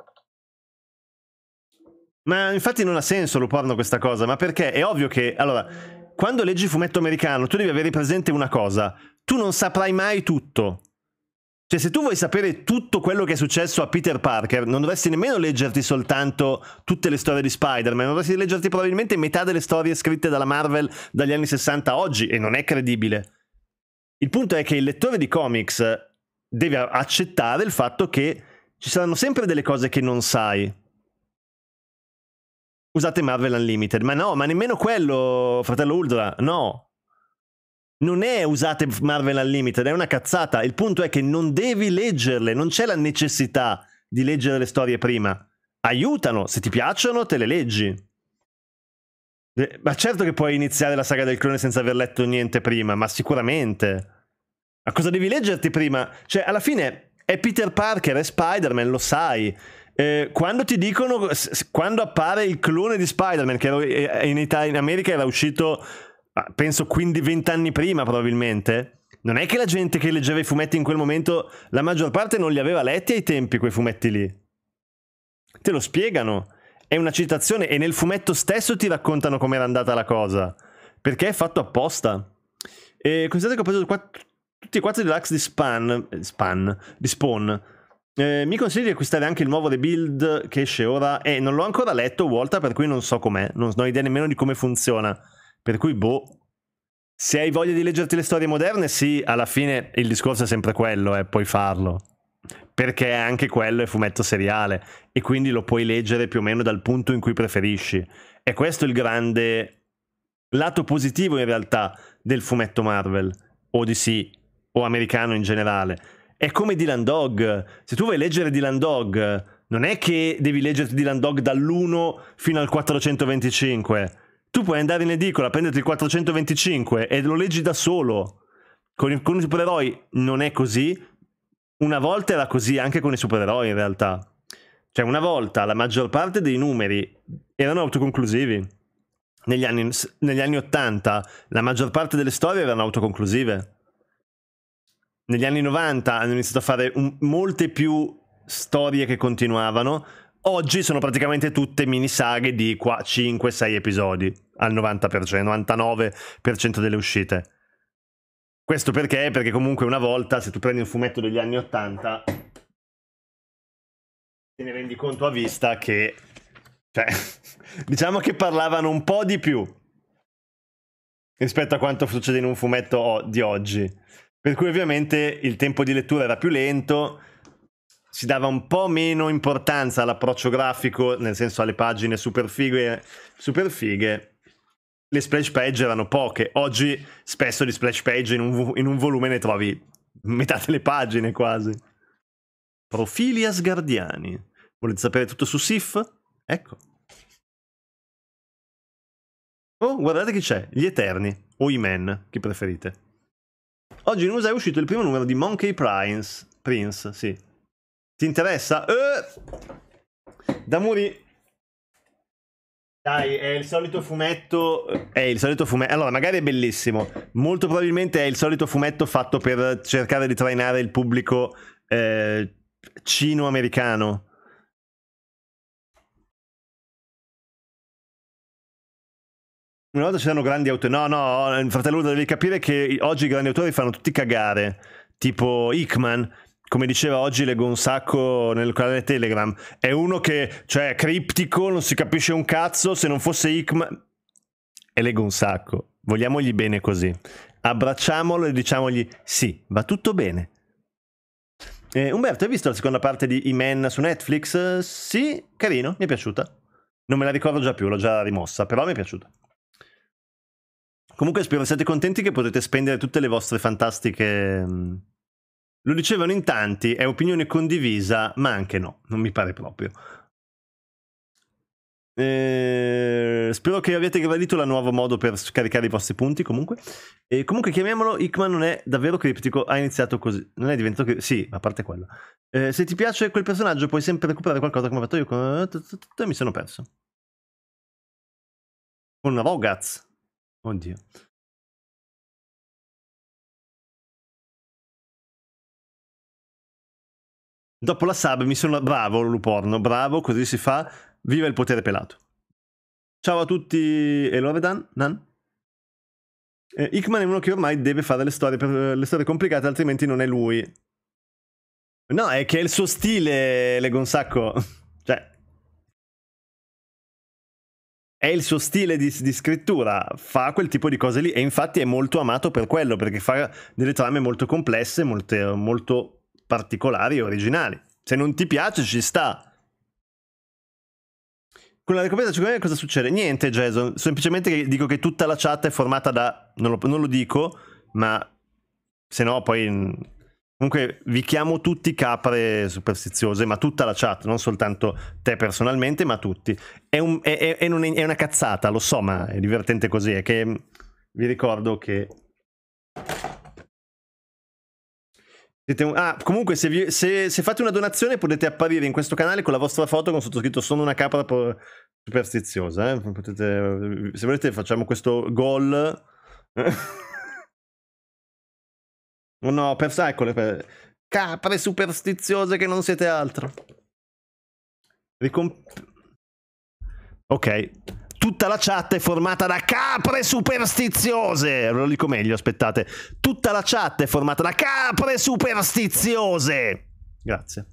Ma infatti non ha senso lo porno questa cosa, ma perché è ovvio che allora quando leggi fumetto americano tu devi avere presente una cosa, tu non saprai mai tutto. Cioè, se tu vuoi sapere tutto quello che è successo a Peter Parker, non dovresti nemmeno leggerti soltanto tutte le storie di Spider-Man, dovresti leggerti probabilmente metà delle storie scritte dalla Marvel dagli anni 60 a oggi, e non è credibile. Il punto è che il lettore di comics deve accettare il fatto che ci saranno sempre delle cose che non sai. Usate Marvel Unlimited, ma no, ma nemmeno quello, fratello Ultra, no, non è usate Marvel Unlimited, è una cazzata. Il punto è che non devi leggerle, non c'è la necessità di leggere le storie prima. Aiutano, se ti piacciono te le leggi. Eh, ma certo che puoi iniziare la saga del clone senza aver letto niente prima, ma sicuramente. Ma cosa devi leggerti prima? Cioè, alla fine è Peter Parker, è Spider-Man, lo sai. Eh, quando ti dicono, quando appare il clone di Spider-Man, che eh, in, Italia, in America era uscito penso 15-20 anni prima probabilmente, non è che la gente che leggeva i fumetti in quel momento, la maggior parte non li aveva letti ai tempi quei fumetti lì. Te lo spiegano, è una citazione e nel fumetto stesso ti raccontano com'era andata la cosa, perché è fatto apposta. E considerate che ho preso quatt- tutti e quattro i deluxe di Span, eh, Span, di Spawn. Eh, mi consigli di acquistare anche il nuovo rebuild che esce ora? Eh, non l'ho ancora letto, Volta, per cui non so com'è, non ho idea nemmeno di come funziona. Per cui, boh, se hai voglia di leggerti le storie moderne, sì, alla fine il discorso è sempre quello, eh, puoi farlo. Perché anche quello è fumetto seriale e quindi lo puoi leggere più o meno dal punto in cui preferisci. E questo è il grande lato positivo in realtà del fumetto Marvel o DC o americano in generale. È come Dylan Dog. Se tu vuoi leggere Dylan Dog, non è che devi leggerti Dylan Dog dall'1 fino al 425 tu puoi andare in edicola, prenderti il 425 e lo leggi da solo. Con, con i supereroi non è così. Una volta era così anche con i supereroi in realtà. Cioè una volta la maggior parte dei numeri erano autoconclusivi. Negli anni, negli anni 80 la maggior parte delle storie erano autoconclusive. Negli anni 90 hanno iniziato a fare un, molte più storie che continuavano. Oggi sono praticamente tutte mini saghe di 5-6 episodi al 90%, 99% delle uscite. Questo perché? Perché comunque una volta, se tu prendi un fumetto degli anni 80, te ne rendi conto a vista che... Cioè, diciamo che parlavano un po' di più rispetto a quanto succede in un fumetto di oggi. Per cui ovviamente il tempo di lettura era più lento, si dava un po' meno importanza all'approccio grafico, nel senso alle pagine super fighe, super fighe le splash page erano poche. Oggi spesso di splash page in un, in un volume ne trovi metà delle pagine quasi. Profili asgardiani. Volete sapere tutto su Sif? Ecco. Oh, guardate chi c'è, gli Eterni, o i Men, chi preferite. Oggi in USA è uscito il primo numero di Monkey Prince, Prince, sì. Ti interessa? Eh! Damuri, dai, è il solito fumetto. Eh, è il solito fumetto. Allora, magari è bellissimo. Molto probabilmente è il solito fumetto fatto per cercare di trainare il pubblico eh, cino-americano. Una volta c'erano grandi autori. No, no, fratello, devi capire che oggi i grandi autori fanno tutti cagare. Tipo Hickman, come diceva oggi, leggo un sacco nel canale Telegram, è uno che, cioè, è criptico, non si capisce un cazzo, se non fosse Ikma... E leggo un sacco. Vogliamogli bene così. Abbracciamolo e diciamogli sì, va tutto bene. Eh, Umberto, hai visto la seconda parte di Imen su Netflix? Sì, carino, mi è piaciuta. Non me la ricordo già più, l'ho già rimossa, però mi è piaciuta. Comunque spero siate contenti che potete spendere tutte le vostre fantastiche lo dicevano in tanti, è opinione condivisa, ma anche no, non mi pare proprio. Eh, spero che abbiate gradito la nuovo modo per scaricare i vostri punti. Comunque, eh, comunque chiamiamolo Hickman non è davvero criptico. Ha iniziato così, non è diventato criptico. Sì, a parte quello. Eh, se ti piace quel personaggio, puoi sempre recuperare qualcosa come ho fatto io. Con... Mi sono perso con Rogaz. Oddio. Dopo la sub mi sono... Bravo Luporno, bravo, così si fa. Viva il potere pelato. Ciao a tutti, e Eloredan, Nan. Eh, Hickman è uno che ormai deve fare le storie, le storie complicate, altrimenti non è lui. No, è che è il suo stile, Le sacco. cioè... È il suo stile di, di, scrittura, fa quel tipo di cose lì e infatti è molto amato per quello, perché fa delle trame molto complesse, molte, molto particolari e originali. Se non ti piace ci sta. Con la ricompensa 5.000 cosa succede? Niente Jason, semplicemente dico che tutta la chat è formata da... non lo, non lo dico, ma se no poi... Mm, comunque vi chiamo tutti capre superstiziose, ma tutta la chat, non soltanto te personalmente, ma tutti. È, un, è, è, è una cazzata, lo so, ma è divertente così. È che mm, vi ricordo che Siete, ah, comunque, se, vi, se, se, fate una donazione potete apparire in questo canale con la vostra foto con sottoscritto Sono una capra superstiziosa. Eh? Potete, se volete, facciamo questo gol. oh no, per eccole. Per... Capre superstiziose che non siete altro. Ricom... Ok. Tutta la chat è formata da capre superstiziose. Lo dico meglio, aspettate. Tutta la chat è formata da capre superstiziose. Grazie.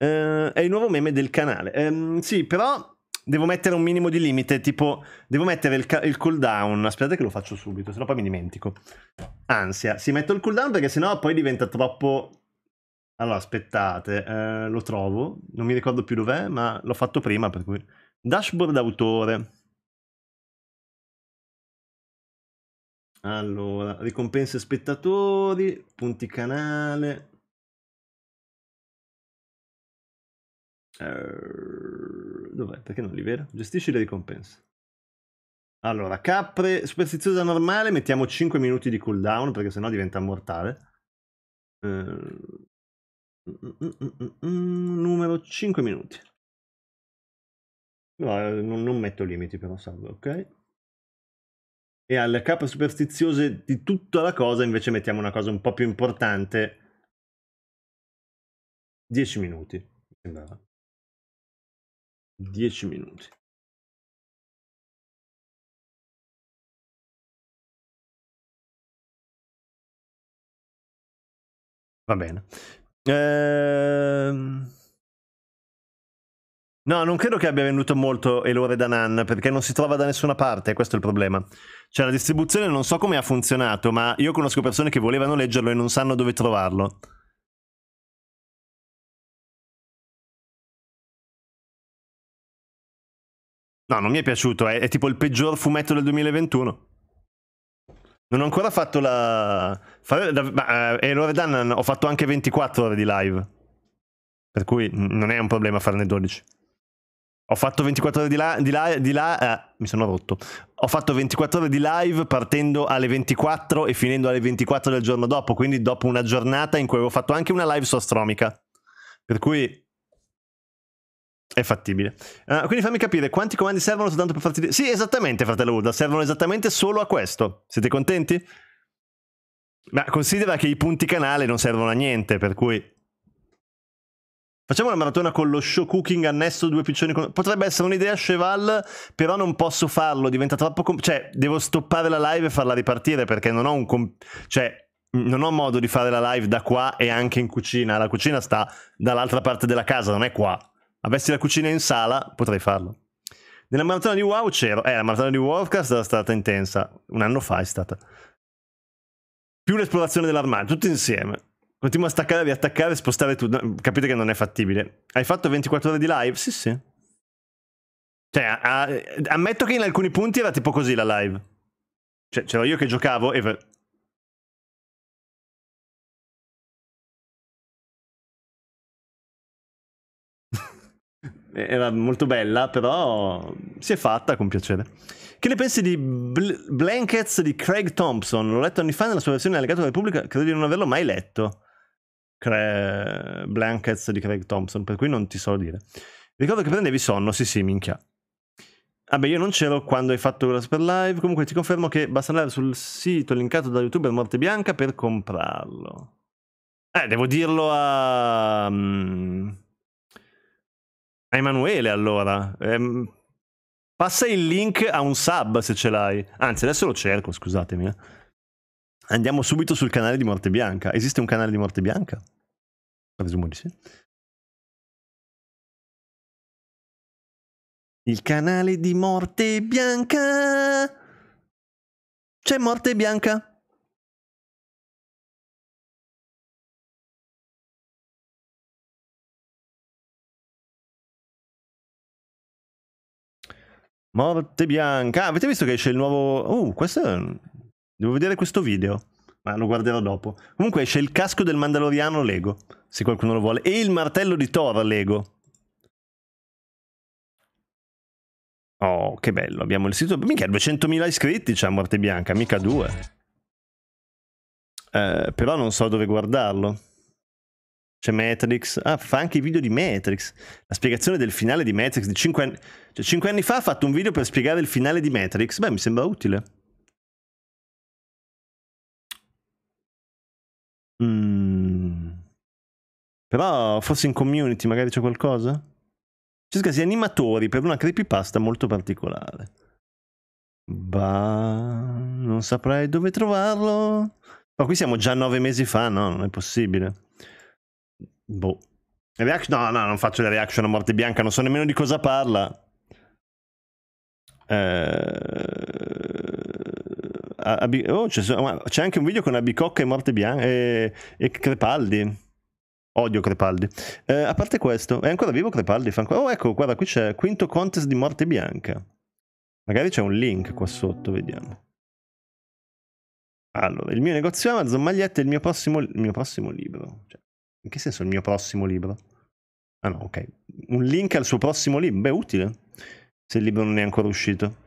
Uh, è il nuovo meme del canale. Um, sì, però devo mettere un minimo di limite, tipo devo mettere il, il, cooldown, aspettate che lo faccio subito, sennò poi mi dimentico. Ansia, sì, metto il cooldown perché sennò poi diventa troppo... Allora, aspettate, eh, lo trovo, non mi ricordo più dov'è, ma l'ho fatto prima, per cui... Dashboard autore. Allora, ricompense spettatori, punti canale. dov'è? Perché non li vedo? Gestisci le ricompense. Allora, capre superstiziosa normale, mettiamo 5 minuti di cooldown perché sennò diventa mortale. Uh, numero 5 minuti. No, eh, non, non metto limiti però, salvo, ok? e alle capre superstiziose di tutta la cosa invece mettiamo una cosa un po' più importante. 10 minuti, 10 minuti. Va bene. Ehm... No, non credo che abbia venduto molto Elore Danan perché non si trova da nessuna parte, questo è il problema. Cioè la distribuzione non so come ha funzionato, ma io conosco persone che volevano leggerlo e non sanno dove trovarlo. No, non mi è piaciuto, è, è tipo il peggior fumetto del 2021. Non ho ancora fatto la... Fare... Ma, eh, Elore Danan ho fatto anche 24 ore di live. Per cui non è un problema farne 12. Ho fatto 24 ore di là, di là, di là eh, mi sono rotto. Ho fatto 24 ore di live partendo alle 24 e finendo alle 24 del giorno dopo, quindi dopo una giornata in cui avevo fatto anche una live su Astromica. Per cui è fattibile. Uh, quindi fammi capire, quanti comandi servono soltanto per farti... Sì, esattamente, fratello Urda, servono esattamente solo a questo. Siete contenti? Ma considera che i punti canale non servono a niente, per cui... Facciamo una maratona con lo show cooking annesso due piccioni con... Potrebbe essere un'idea Cheval, però non posso farlo, diventa troppo... Com... Cioè, devo stoppare la live e farla ripartire perché non ho un... Com... Cioè, non ho modo di fare la live da qua e anche in cucina. La cucina sta dall'altra parte della casa, non è qua. Avessi la cucina in sala, potrei farlo. Nella maratona di WoW c'ero. Eh, la maratona di Warcraft è stata intensa. Un anno fa è stata. Più l'esplorazione dell'armadio, tutti insieme. Continua a staccare, riattaccare spostare tutto. Capite che non è fattibile. Hai fatto 24 ore di live? Sì, sì. Cioè, a, a, ammetto che in alcuni punti era tipo così la live. Cioè, c'ero io che giocavo e... era molto bella, però si è fatta con piacere. Che ne pensi di Bl Blankets di Craig Thompson? L'ho letto anni fa nella sua versione allegato alla Repubblica, credo di non averlo mai letto. Cre- Blankets di Craig Thompson, per cui non ti so dire. Ricordo che prendevi sonno, sì sì, minchia. Vabbè, ah io non c'ero quando hai fatto la super live, comunque ti confermo che basta andare sul sito linkato da youtuber Morte Bianca per comprarlo. Eh, devo dirlo a... Mm, a Emanuele allora. Ehm, passa il link a un sub se ce l'hai. Anzi, adesso lo cerco, scusatemi. Eh. Andiamo subito sul canale di Morte Bianca. Esiste un canale di Morte Bianca? Presumo di sì. Il canale di Morte Bianca. C'è Morte Bianca. Morte Bianca. Ah, avete visto che c'è il nuovo... Oh, questo è Devo vedere questo video, ma lo guarderò dopo. Comunque c'è il casco del Mandaloriano Lego, se qualcuno lo vuole, e il martello di Thor Lego. Oh, che bello, abbiamo il sito... Mica 200.000 iscritti c'è a Morte Bianca, mica due. Eh, però non so dove guardarlo. C'è Matrix. Ah, fa anche i video di Matrix. La spiegazione del finale di Matrix di 5 anni... Cioè, 5 anni fa ha fatto un video per spiegare il finale di Matrix. Beh, mi sembra utile. Mm. Però forse in community magari c'è qualcosa? C'è scritto animatori per una creepypasta molto particolare. Bah, non saprei dove trovarlo. Ma qui siamo già nove mesi fa, no? Non è possibile. Boh. Reaction? No, no, non faccio le reaction a morte bianca, non so nemmeno di cosa parla. Eh oh, c'è, c'è, anche un video con Abicocca e Morte Bianca e, e Crepaldi. Odio Crepaldi. Eh, a parte questo, è ancora vivo Crepaldi? Ancora... Oh, ecco, guarda, qui c'è Quinto Contest di Morte Bianca. Magari c'è un link qua sotto, vediamo. Allora, il mio negozio Amazon Magliette è il mio prossimo, il mio prossimo libro. Cioè, in che senso il mio prossimo libro? Ah no, ok. Un link al suo prossimo libro. Beh, utile. Se il libro non è ancora uscito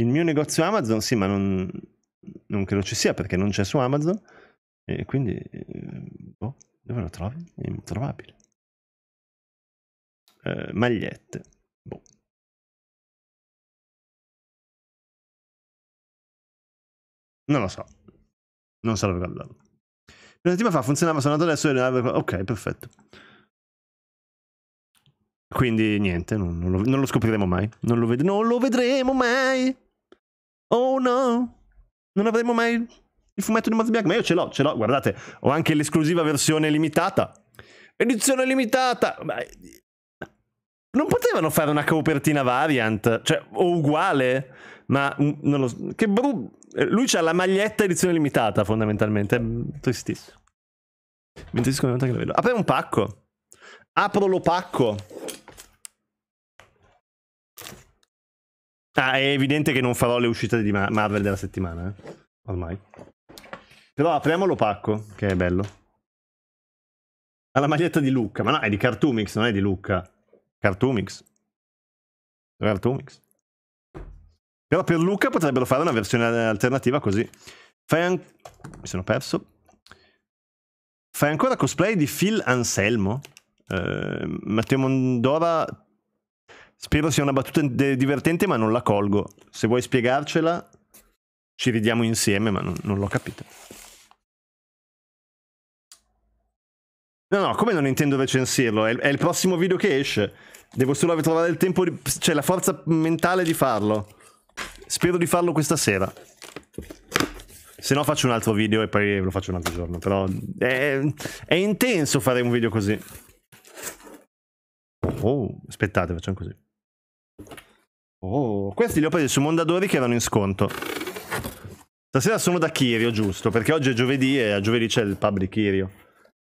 il mio negozio Amazon sì ma non, non credo ci sia perché non c'è su Amazon e quindi eh, boh, dove lo trovi? è introvabile eh, magliette boh. non lo so non so dove guardarlo una settimana fa funzionava sono andato adesso e ok perfetto quindi niente, non, non, lo, non, lo, scopriremo mai. Non lo, ved- non lo vedremo mai. Oh no, non avremo mai il fumetto di Mazbiak. Ma io ce l'ho, ce l'ho, guardate, ho anche l'esclusiva versione limitata. Edizione limitata! Ma... Non potevano fare una copertina variant, cioè, o uguale, ma mm, non lo so. Che bru... Lui c'ha la maglietta edizione limitata, fondamentalmente. È mm, tristissimo. Mi intrisco che la vedo. Apri un pacco. Apro lo pacco. Ah, è evidente che non farò le uscite di Marvel della settimana, eh? ormai. Però apriamo l'opacco, che è bello. Ha la maglietta di Luca, ma no, è di Cartoomix, non è di Luca. Cartoomix. Cartoomix. Però per Luca potrebbero fare una versione alternativa così. Fai an... Mi sono perso. Fai ancora cosplay di Phil Anselmo? Eh, Matteo Mondora Spero sia una battuta de- divertente, ma non la colgo. Se vuoi spiegarcela, ci ridiamo insieme, ma non, non l'ho capita. No, no, come non intendo recensirlo? È, è, il prossimo video che esce. Devo solo trovare il tempo, di, cioè la forza mentale di farlo. Spero di farlo questa sera. Se no faccio un altro video e poi lo faccio un altro giorno. Però è, è intenso fare un video così. Oh, aspettate, facciamo così. Oh, questi li ho presi su Mondadori che erano in sconto. Stasera sono da Kirio, giusto, perché oggi è giovedì e a giovedì c'è il pub di Kirio.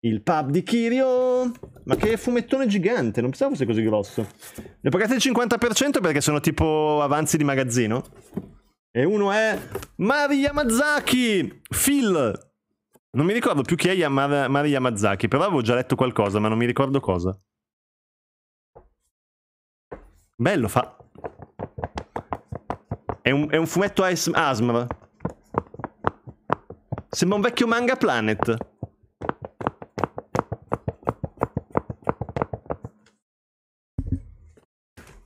Il pub di Kirio... Ma che fumettone gigante, non pensavo fosse così grosso. Ne ho pagati il 50% perché sono tipo avanzi di magazzino. E uno è Mari Yamazaki, Phil. Non mi ricordo più chi è Yama Mari Yamazaki, però avevo già letto qualcosa, ma non mi ricordo cosa. Bello, fa... È un, è un fumetto ASMR. Sembra un vecchio manga Planet.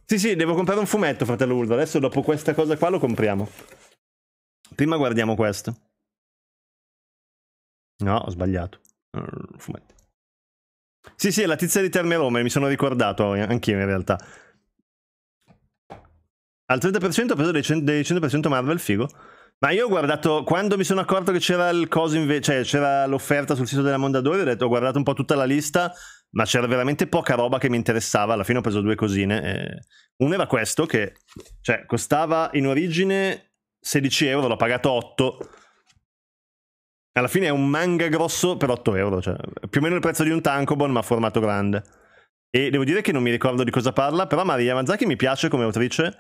Sì, sì, devo comprare un fumetto, fratello Ulva. Adesso dopo questa cosa qua lo compriamo. Prima guardiamo questo. No, ho sbagliato. Eh, fumetto. Sì, sì, è la tizia di Terme mi sono ricordato anch'io in realtà. Al 30% ho preso dei 100%, Marvel, figo. Ma io ho guardato, quando mi sono accorto che c'era il coso invece, cioè c'era l'offerta sul sito della Mondadori, ho, detto, ho guardato un po' tutta la lista, ma c'era veramente poca roba che mi interessava, alla fine ho preso due cosine. E... Uno era questo che, cioè, costava in origine 16 euro, l'ho pagato 8. Alla fine è un manga grosso per 8 euro, cioè, più o meno il prezzo di un Tankobon, ma formato grande. E devo dire che non mi ricordo di cosa parla, però Maria Manzaki mi piace come autrice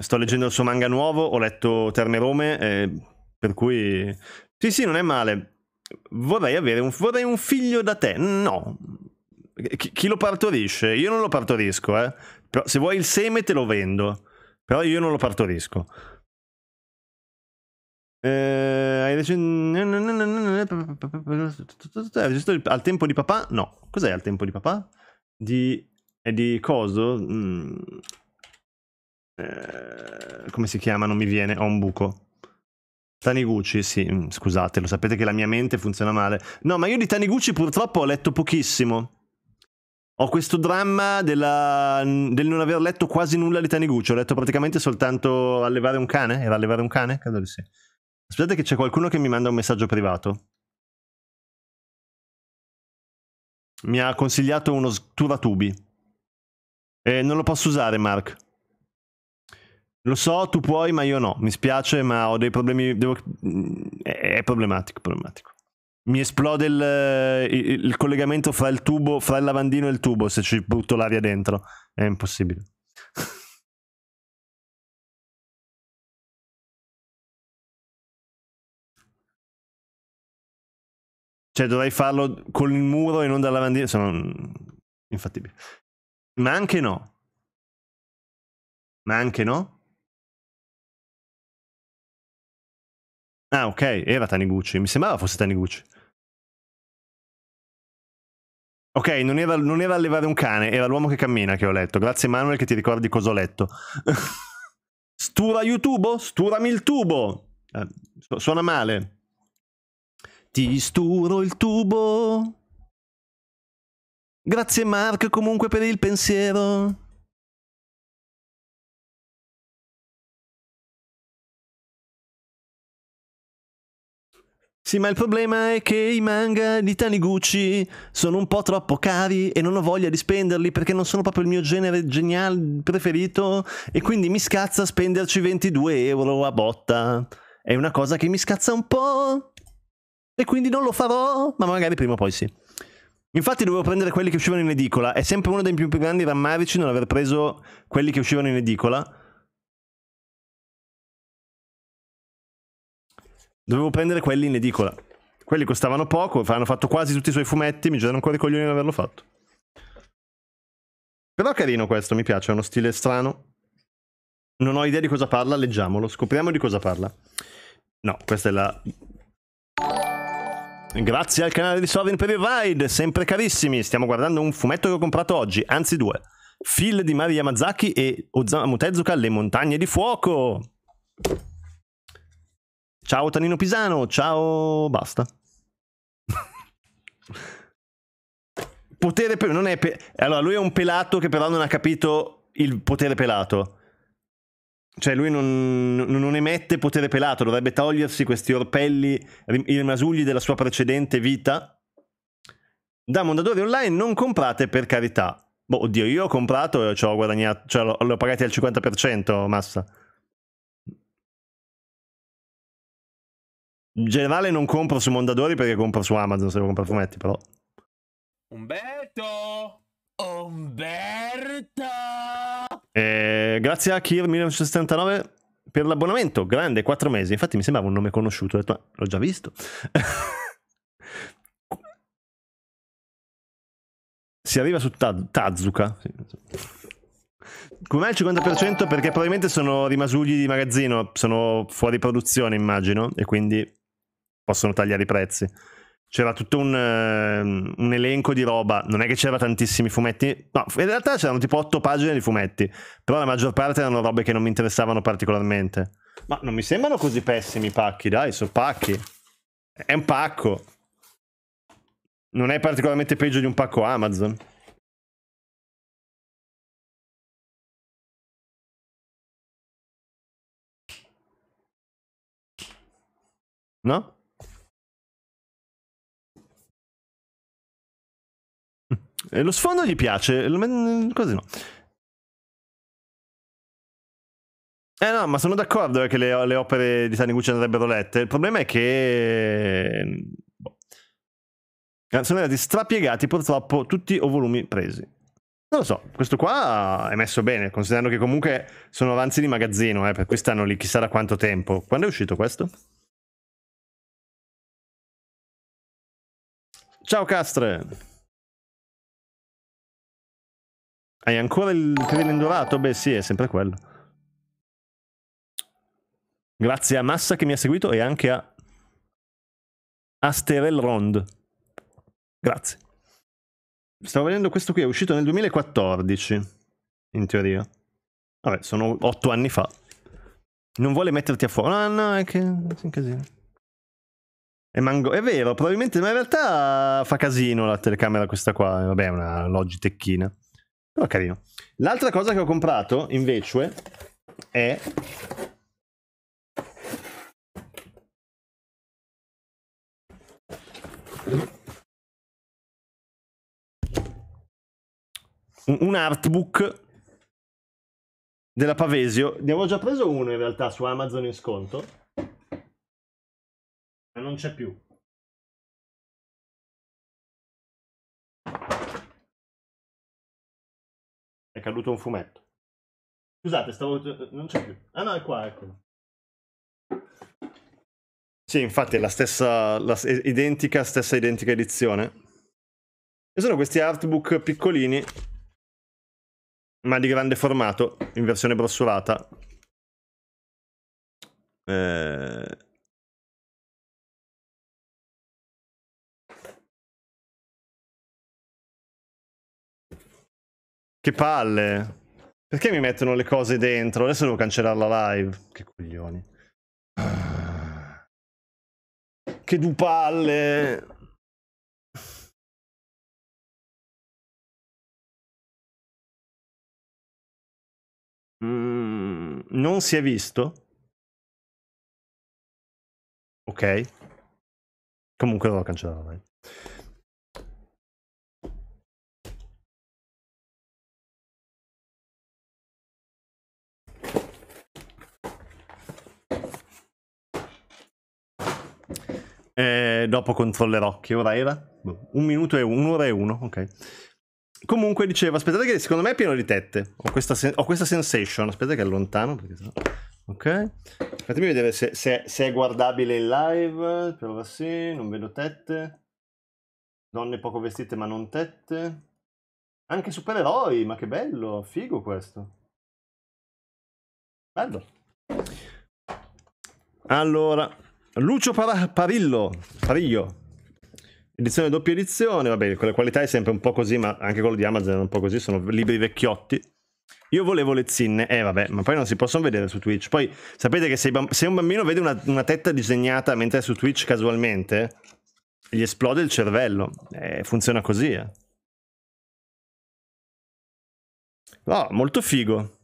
Sto leggendo il suo manga nuovo, ho letto Terme Rome, eh, per cui... Sì, sì, non è male. Vorrei avere un, vorrei un figlio da te. No. Chi, chi, lo partorisce? Io non lo partorisco, eh. Però, se vuoi il seme te lo vendo. Però io non lo partorisco. Eh, hai recensito al tempo di papà? No. Cos'è al tempo di papà? Di... È di coso? Mm. Eh, come si chiama? Non mi viene, ho un buco. Taniguchi, sì, mm, scusate, lo sapete che la mia mente funziona male. No, ma io di Taniguchi purtroppo ho letto pochissimo. Ho questo dramma della, del non aver letto quasi nulla di Taniguchi. Ho letto praticamente soltanto Allevare un cane. Era Allevare un cane? Credo di sì. Aspettate che c'è qualcuno che mi manda un messaggio privato. Mi ha consigliato uno Turatubi. E eh, non lo posso usare, Mark. Lo so, tu puoi, ma io no. Mi spiace, ma ho dei problemi. Devo... È problematico, problematico. Mi esplode il, il, il, collegamento fra il tubo, fra il lavandino e il tubo se ci butto l'aria dentro. È impossibile. cioè, dovrei farlo con il muro e non dal lavandino. Sono infattibile. Ma anche no. Ma anche no. Ah, ok, era Taniguchi. Mi sembrava fosse Taniguchi. Ok, non era, non era allevare un cane, era l'uomo che cammina che ho letto. Grazie Manuel che ti ricordi cosa ho letto. Stura YouTube? Sturami il tubo! Eh, suona male. Ti sturo il tubo. Grazie Mark comunque per il pensiero. Sì, ma il problema è che i manga di Taniguchi sono un po' troppo cari e non ho voglia di spenderli perché non sono proprio il mio genere geniale preferito e quindi mi scazza spenderci 22 euro a botta. È una cosa che mi scazza un po' e quindi non lo farò, ma magari prima o poi sì. Infatti dovevo prendere quelli che uscivano in edicola, è sempre uno dei più grandi rammarici non aver preso quelli che uscivano in edicola Dovevo prendere quelli in edicola. Quelli costavano poco, hanno fatto quasi tutti i suoi fumetti, mi girano ancora i coglioni di averlo fatto. Però carino questo, mi piace, è uno stile strano. Non ho idea di cosa parla, leggiamolo, scopriamo di cosa parla. No, questa è la... Grazie al canale di Sovereign per il ride, sempre carissimi. Stiamo guardando un fumetto che ho comprato oggi, anzi due. Phil di Maria Mazzaki e Ozama Mutezuka, Le montagne di fuoco. Ciao Tanino Pisano, ciao... basta. potere per... non è... Pe... allora, lui è un pelato che però non ha capito il potere pelato. Cioè, lui non, non emette potere pelato, dovrebbe togliersi questi orpelli, i rimasugli della sua precedente vita. Da Mondadori Online non comprate per carità. Boh, oddio, io ho comprato e ci ho guadagnato, cioè l'ho, pagato al 50%, massa. In generale non compro su Mondadori perché compro su Amazon se devo comprare fumetti, però. Umberto! Umberto! Eh, grazie a Kir 1979 per l'abbonamento, grande, 4 mesi. Infatti mi sembrava un nome conosciuto, ho detto, ah, l'ho già visto. si arriva su Taz- Tazuka. Com'è il 50% perché probabilmente sono rimasugli di magazzino, sono fuori produzione immagino, e quindi possono tagliare i prezzi. C'era tutto un, uh, un, elenco di roba, non è che c'erano tantissimi fumetti, no, in realtà c'erano tipo otto pagine di fumetti, però la maggior parte erano robe che non mi interessavano particolarmente. Ma non mi sembrano così pessimi i pacchi, dai, sono pacchi. È un pacco. Non è particolarmente peggio di un pacco Amazon. No? Eh, lo sfondo gli piace, così no. Eh no, ma sono d'accordo eh, che le, le opere di Taniguchi andrebbero lette. Il problema è che... Boh. Eh, sono stati strapiegati purtroppo tutti o volumi presi. Non lo so, questo qua è messo bene, considerando che comunque sono avanzi di magazzino, eh, per cui stanno lì chissà da quanto tempo. Quando è uscito questo? Ciao Castre! Hai ancora il Krillin dorato? Beh sì, è sempre quello. Grazie a Massa che mi ha seguito e anche a Asterel Rond. Grazie. Stavo vedendo questo qui, è uscito nel 2014, in teoria. Vabbè, sono otto anni fa. Non vuole metterti a fuoco. No, no, è che... È un casino. È, mango... è vero, probabilmente, ma in realtà fa casino la telecamera questa qua. Vabbè, è una Logitechina. Però ah, carino. L'altra cosa che ho comprato, invece, è... Un artbook della Pavesio. Ne avevo già preso uno in realtà su Amazon in sconto. Ma non c'è più. È caduto un fumetto. Scusate, stavo... Eh, eh, non c'è più. Ah no, è qua, eccolo. Sì, infatti è la stessa, la, identica, stessa identica edizione. E sono questi artbook piccolini, ma di grande formato, in versione brossolata. Eh... Che palle. Perché mi mettono le cose dentro? Adesso devo cancellare la live. Che coglioni. Che dupalle. Mm, non si è visto? Ok. Comunque devo cancellare la live. Eh, dopo controllerò che ora era. Boh, un minuto e un'ora e uno, ok. Comunque dicevo, aspettate che secondo me è pieno di tette. Ho questa, sen- ho questa sensation. Aspettate che è lontano. Perché... Ok. Fatemi vedere se, se, se è guardabile in live. Prova sì, non vedo tette. Donne poco vestite ma non tette. Anche supereroi, ma che bello, figo questo. Bello. Allora, Lucio Par- Parillo, Pariglio, edizione doppia edizione, vabbè, con la qualità è sempre un po' così, ma anche quello di Amazon è un po' così, sono libri vecchiotti. Io volevo le zinne, eh vabbè, ma poi non si possono vedere su Twitch. Poi sapete che se, bamb- se un bambino vede una, una, tetta disegnata mentre è su Twitch casualmente, gli esplode il cervello. Eh, funziona così. Eh. Oh, molto figo.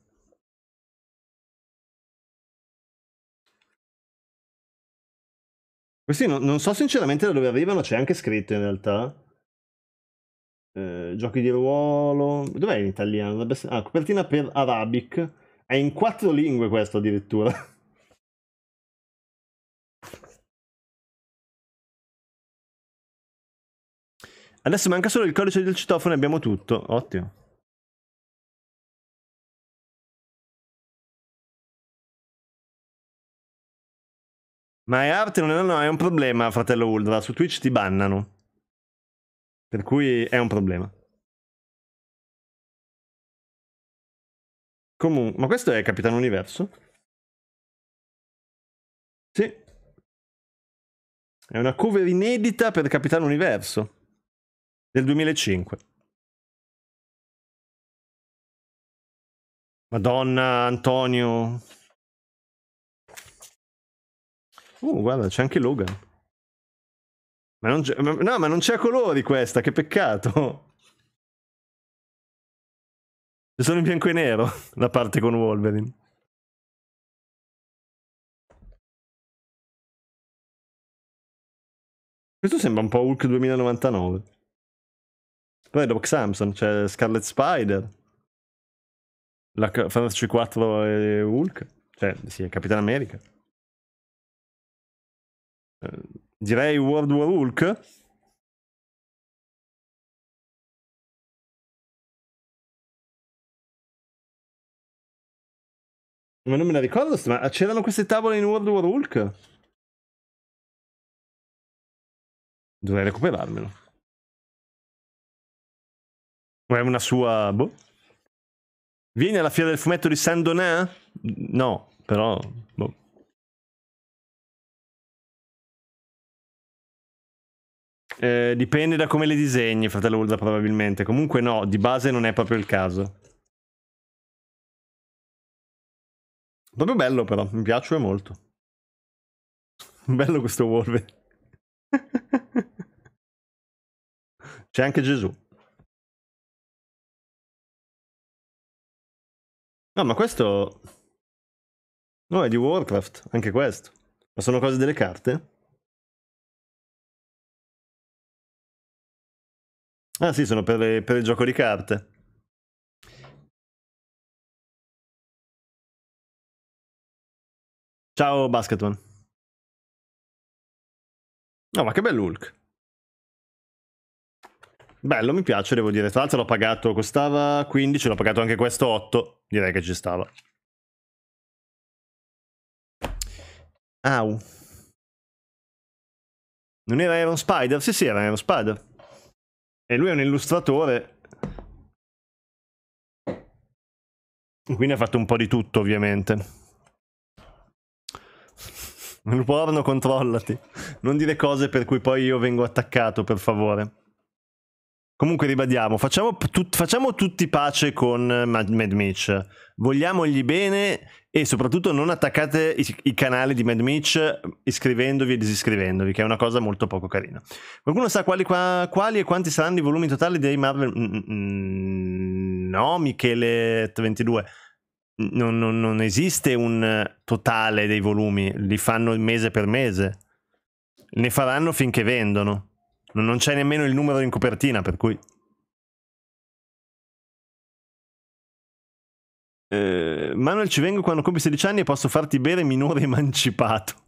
Questi non, non, so sinceramente da dove arrivano, c'è anche scritto in realtà. Eh, giochi di ruolo. Dov'è in italiano? Ah, copertina per Arabic. È in quattro lingue questo addirittura. Adesso manca solo il codice del citofono e abbiamo tutto. Ottimo. Ma è Art non è, no, è un problema, fratello Uldra. Su Twitch ti bannano. Per cui è un problema. Comunque, ma questo è Capitano Universo? Sì. È una cover inedita per Capitano Universo del 2005. Madonna, Antonio. Uh, guarda, c'è anche Logan. Ma non c'è, no, ma non c'è colori questa, che peccato. C'è solo in bianco e nero la parte con Wolverine. Questo sembra un po' Hulk 2099. Poi Doc Samson, c'è Scarlet Spider, la Fantasy 4 e Hulk, cioè sì, è Capitan America. direi World War Hulk. Ma non me la ricordo, ma c'erano queste tavole in World War Hulk? Dovrei recuperarmelo. O è una sua... Boh. Vieni alla fiera del fumetto di Saint-Donat? No, però... Boh. Eh, dipende da come le disegni, fratello Ulda, probabilmente. Comunque no, di base non è proprio il caso. Proprio bello però, mi piace molto. Bello questo Wolverine. C'è anche Gesù. No, ma questo... No, è di Warcraft, anche questo. Ma sono cose delle carte? Ah sì, sono per, le, per il gioco di carte. Ciao Basketman. No, oh, ma che bello Hulk. Bello, mi piace, devo dire. Tra l'altro l'ho pagato, costava 15, l'ho pagato anche questo 8. Direi che ci stava. Au. Non era Iron Spider? Sì, sì, era Iron Spider. E lui è un illustratore. Quindi ha fatto un po' di tutto, ovviamente. Il porno, controllati. Non dire cose per cui poi io vengo attaccato, per favore. Comunque ribadiamo, facciamo, tu facciamo tutti pace con eh, Mad Mitch. Vogliamogli bene e soprattutto non attaccate i, i canali di Mad Mitch iscrivendovi e disiscrivendovi, che è una cosa molto poco carina. Qualcuno sa quali, qua, quali e quanti saranno i volumi totali dei Marvel? Mm, mm, mm, no, Michele 22. Non, non, non, esiste un totale dei volumi, li fanno mese per mese. Ne faranno finché vendono. Non c'è nemmeno il numero in copertina, per cui... Eh, Manuel, ci vengo quando compi 16 anni e posso farti bere minore emancipato.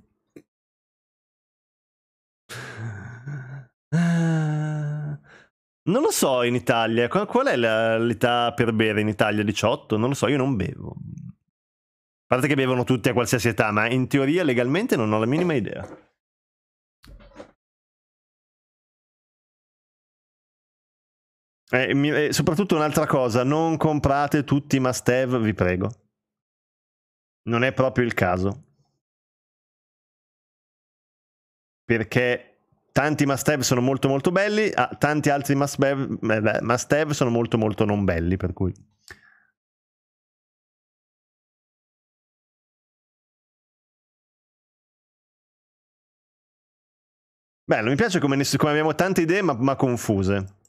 Non lo so in Italia, qual è l'età per bere in Italia? 18? Non lo so, io non bevo. A parte che bevono tutti a qualsiasi età, ma in teoria legalmente non ho la minima idea. E, eh, mi, e eh, soprattutto un'altra cosa, non comprate tutti i must have, vi prego. Non è proprio il caso. Perché tanti must have sono molto molto belli, ah, tanti altri must have, beh, must have sono molto molto non belli, per cui... Bello, mi piace come, come abbiamo tante idee ma, ma confuse.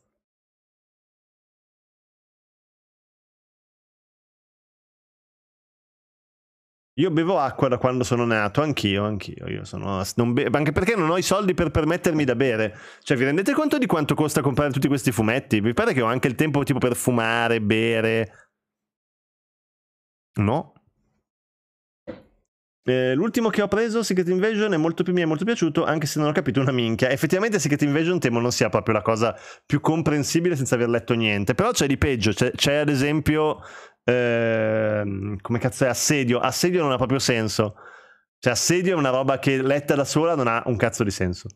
Io bevo acqua da quando sono nato, anch'io, anch'io. Io sono, be- anche perché non ho i soldi per permettermi da bere. Cioè, vi rendete conto di quanto costa comprare tutti questi fumetti? Vi pare che ho anche il tempo tipo per fumare, bere? No. Eh, l'ultimo che ho preso, Secret Invasion, è molto più, mi è molto piaciuto, anche se non ho capito una minchia. Effettivamente Secret Invasion temo non sia proprio la cosa più comprensibile senza aver letto niente. Però c'è di peggio. C'è, c'è ad esempio Ehm, come cazzo è assedio? Assedio non ha proprio senso. Cioè, assedio è una roba che letta da sola non ha un cazzo di senso.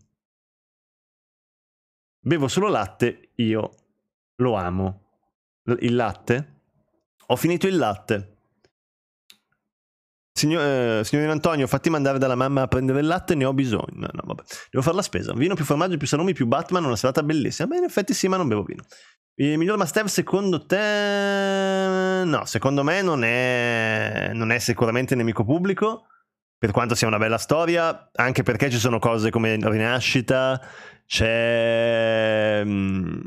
Bevo solo latte, io lo amo. il latte? Ho finito il latte. Signor, eh, signor Antonio, fatti mandare dalla mamma a prendere il latte, ne ho bisogno. No, vabbè. Devo fare la spesa. Vino, più formaggio, più salumi, più Batman, una serata bellissima. Beh, in effetti sì, ma non bevo vino. Il miglior Master secondo te... No, secondo me non è, non è sicuramente nemico pubblico, per quanto sia una bella storia, anche perché ci sono cose come Rinascita, c'è... Mm,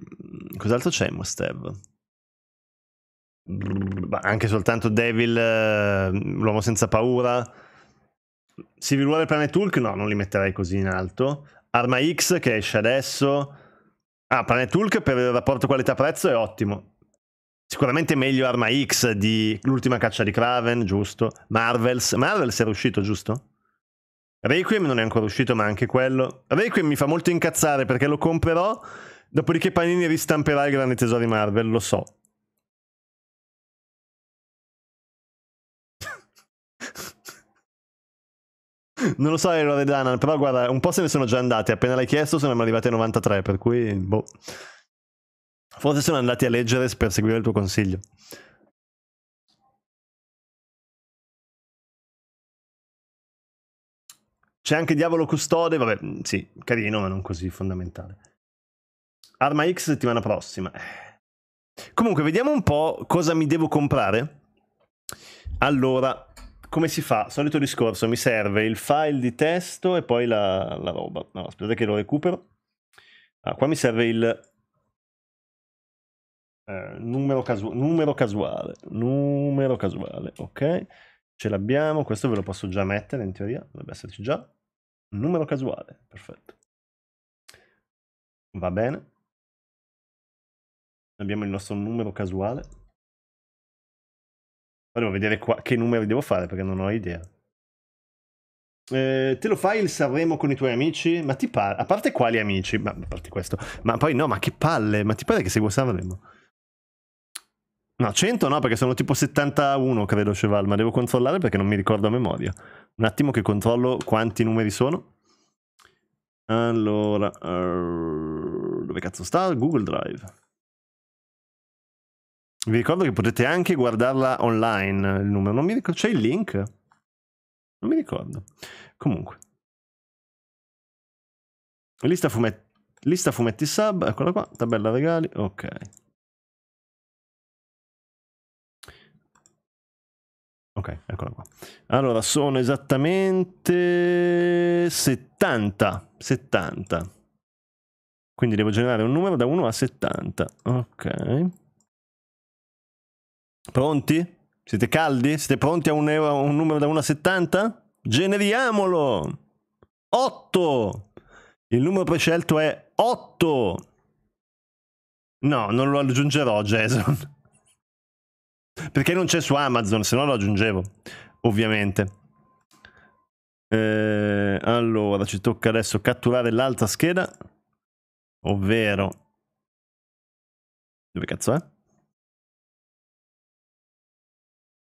cos'altro c'è in Master? anche soltanto Devil, eh, l'uomo senza paura, Civil War e Planet Hulk, no, non li metterei così in alto. Arma X che esce adesso. Ah, Planet Hulk per il rapporto qualità-prezzo è ottimo. Sicuramente meglio Arma X di l'ultima caccia di Kraven, giusto? Marvels. Marvels era uscito, giusto? Requiem non è ancora uscito, ma anche quello. Requiem mi fa molto incazzare perché lo comprerò, dopodiché Panini ristamperà i grandi tesori Marvel, lo so. non lo so, Era Vedana, però guarda, un po' se ne sono già andate, Appena l'hai chiesto, sono arrivate a 93, per cui boh. Forse sono andati a leggere per seguire il tuo consiglio. C'è anche Diavolo Custode, vabbè, mm, sì, carino, ma non così fondamentale. Arma X settimana prossima. Comunque, vediamo un po' cosa mi devo comprare. Allora, come si fa? Solito discorso, mi serve il file di testo e poi la, la roba. No, aspettate che lo recupero. Ah, qua mi serve il eh, numero, casu numero, casuale. Numero casuale, ok. Ce l'abbiamo, questo ve lo posso già mettere in teoria, dovrebbe esserci già. Numero casuale, perfetto. Va bene. Abbiamo il nostro numero casuale. Devo vedere qua, che numeri devo fare perché non ho idea. Eh, te lo fai il Sanremo con i tuoi amici? Ma ti pare, a parte quali amici? Ma a parte questo, ma poi no, ma che palle, ma ti pare che segua Sanremo? No, 100 no, perché sono tipo 71, credo, Cheval, ma devo controllare perché non mi ricordo a memoria. Un attimo che controllo quanti numeri sono. Allora, uh, dove cazzo sta? Google Drive. Vi ricordo che potete anche guardarla online il numero. Non mi ricordo, c'è il link? Non mi ricordo. Comunque. Lista fumetti, lista fumetti sub, eccola qua, tabella regali, ok. Ok, eccola qua. Allora, sono esattamente 70. 70. Quindi devo generare un numero da 1 a 70. Ok. Pronti? Siete caldi? Siete pronti a un, euro, un numero da 1 a 70? Generiamolo! 8! Il numero prescelto è 8! No, non lo aggiungerò, Jason. Perché non c'è su Amazon, se no lo aggiungevo, ovviamente. Eh, allora, ci tocca adesso catturare l'altra scheda, ovvero... Dove cazzo è?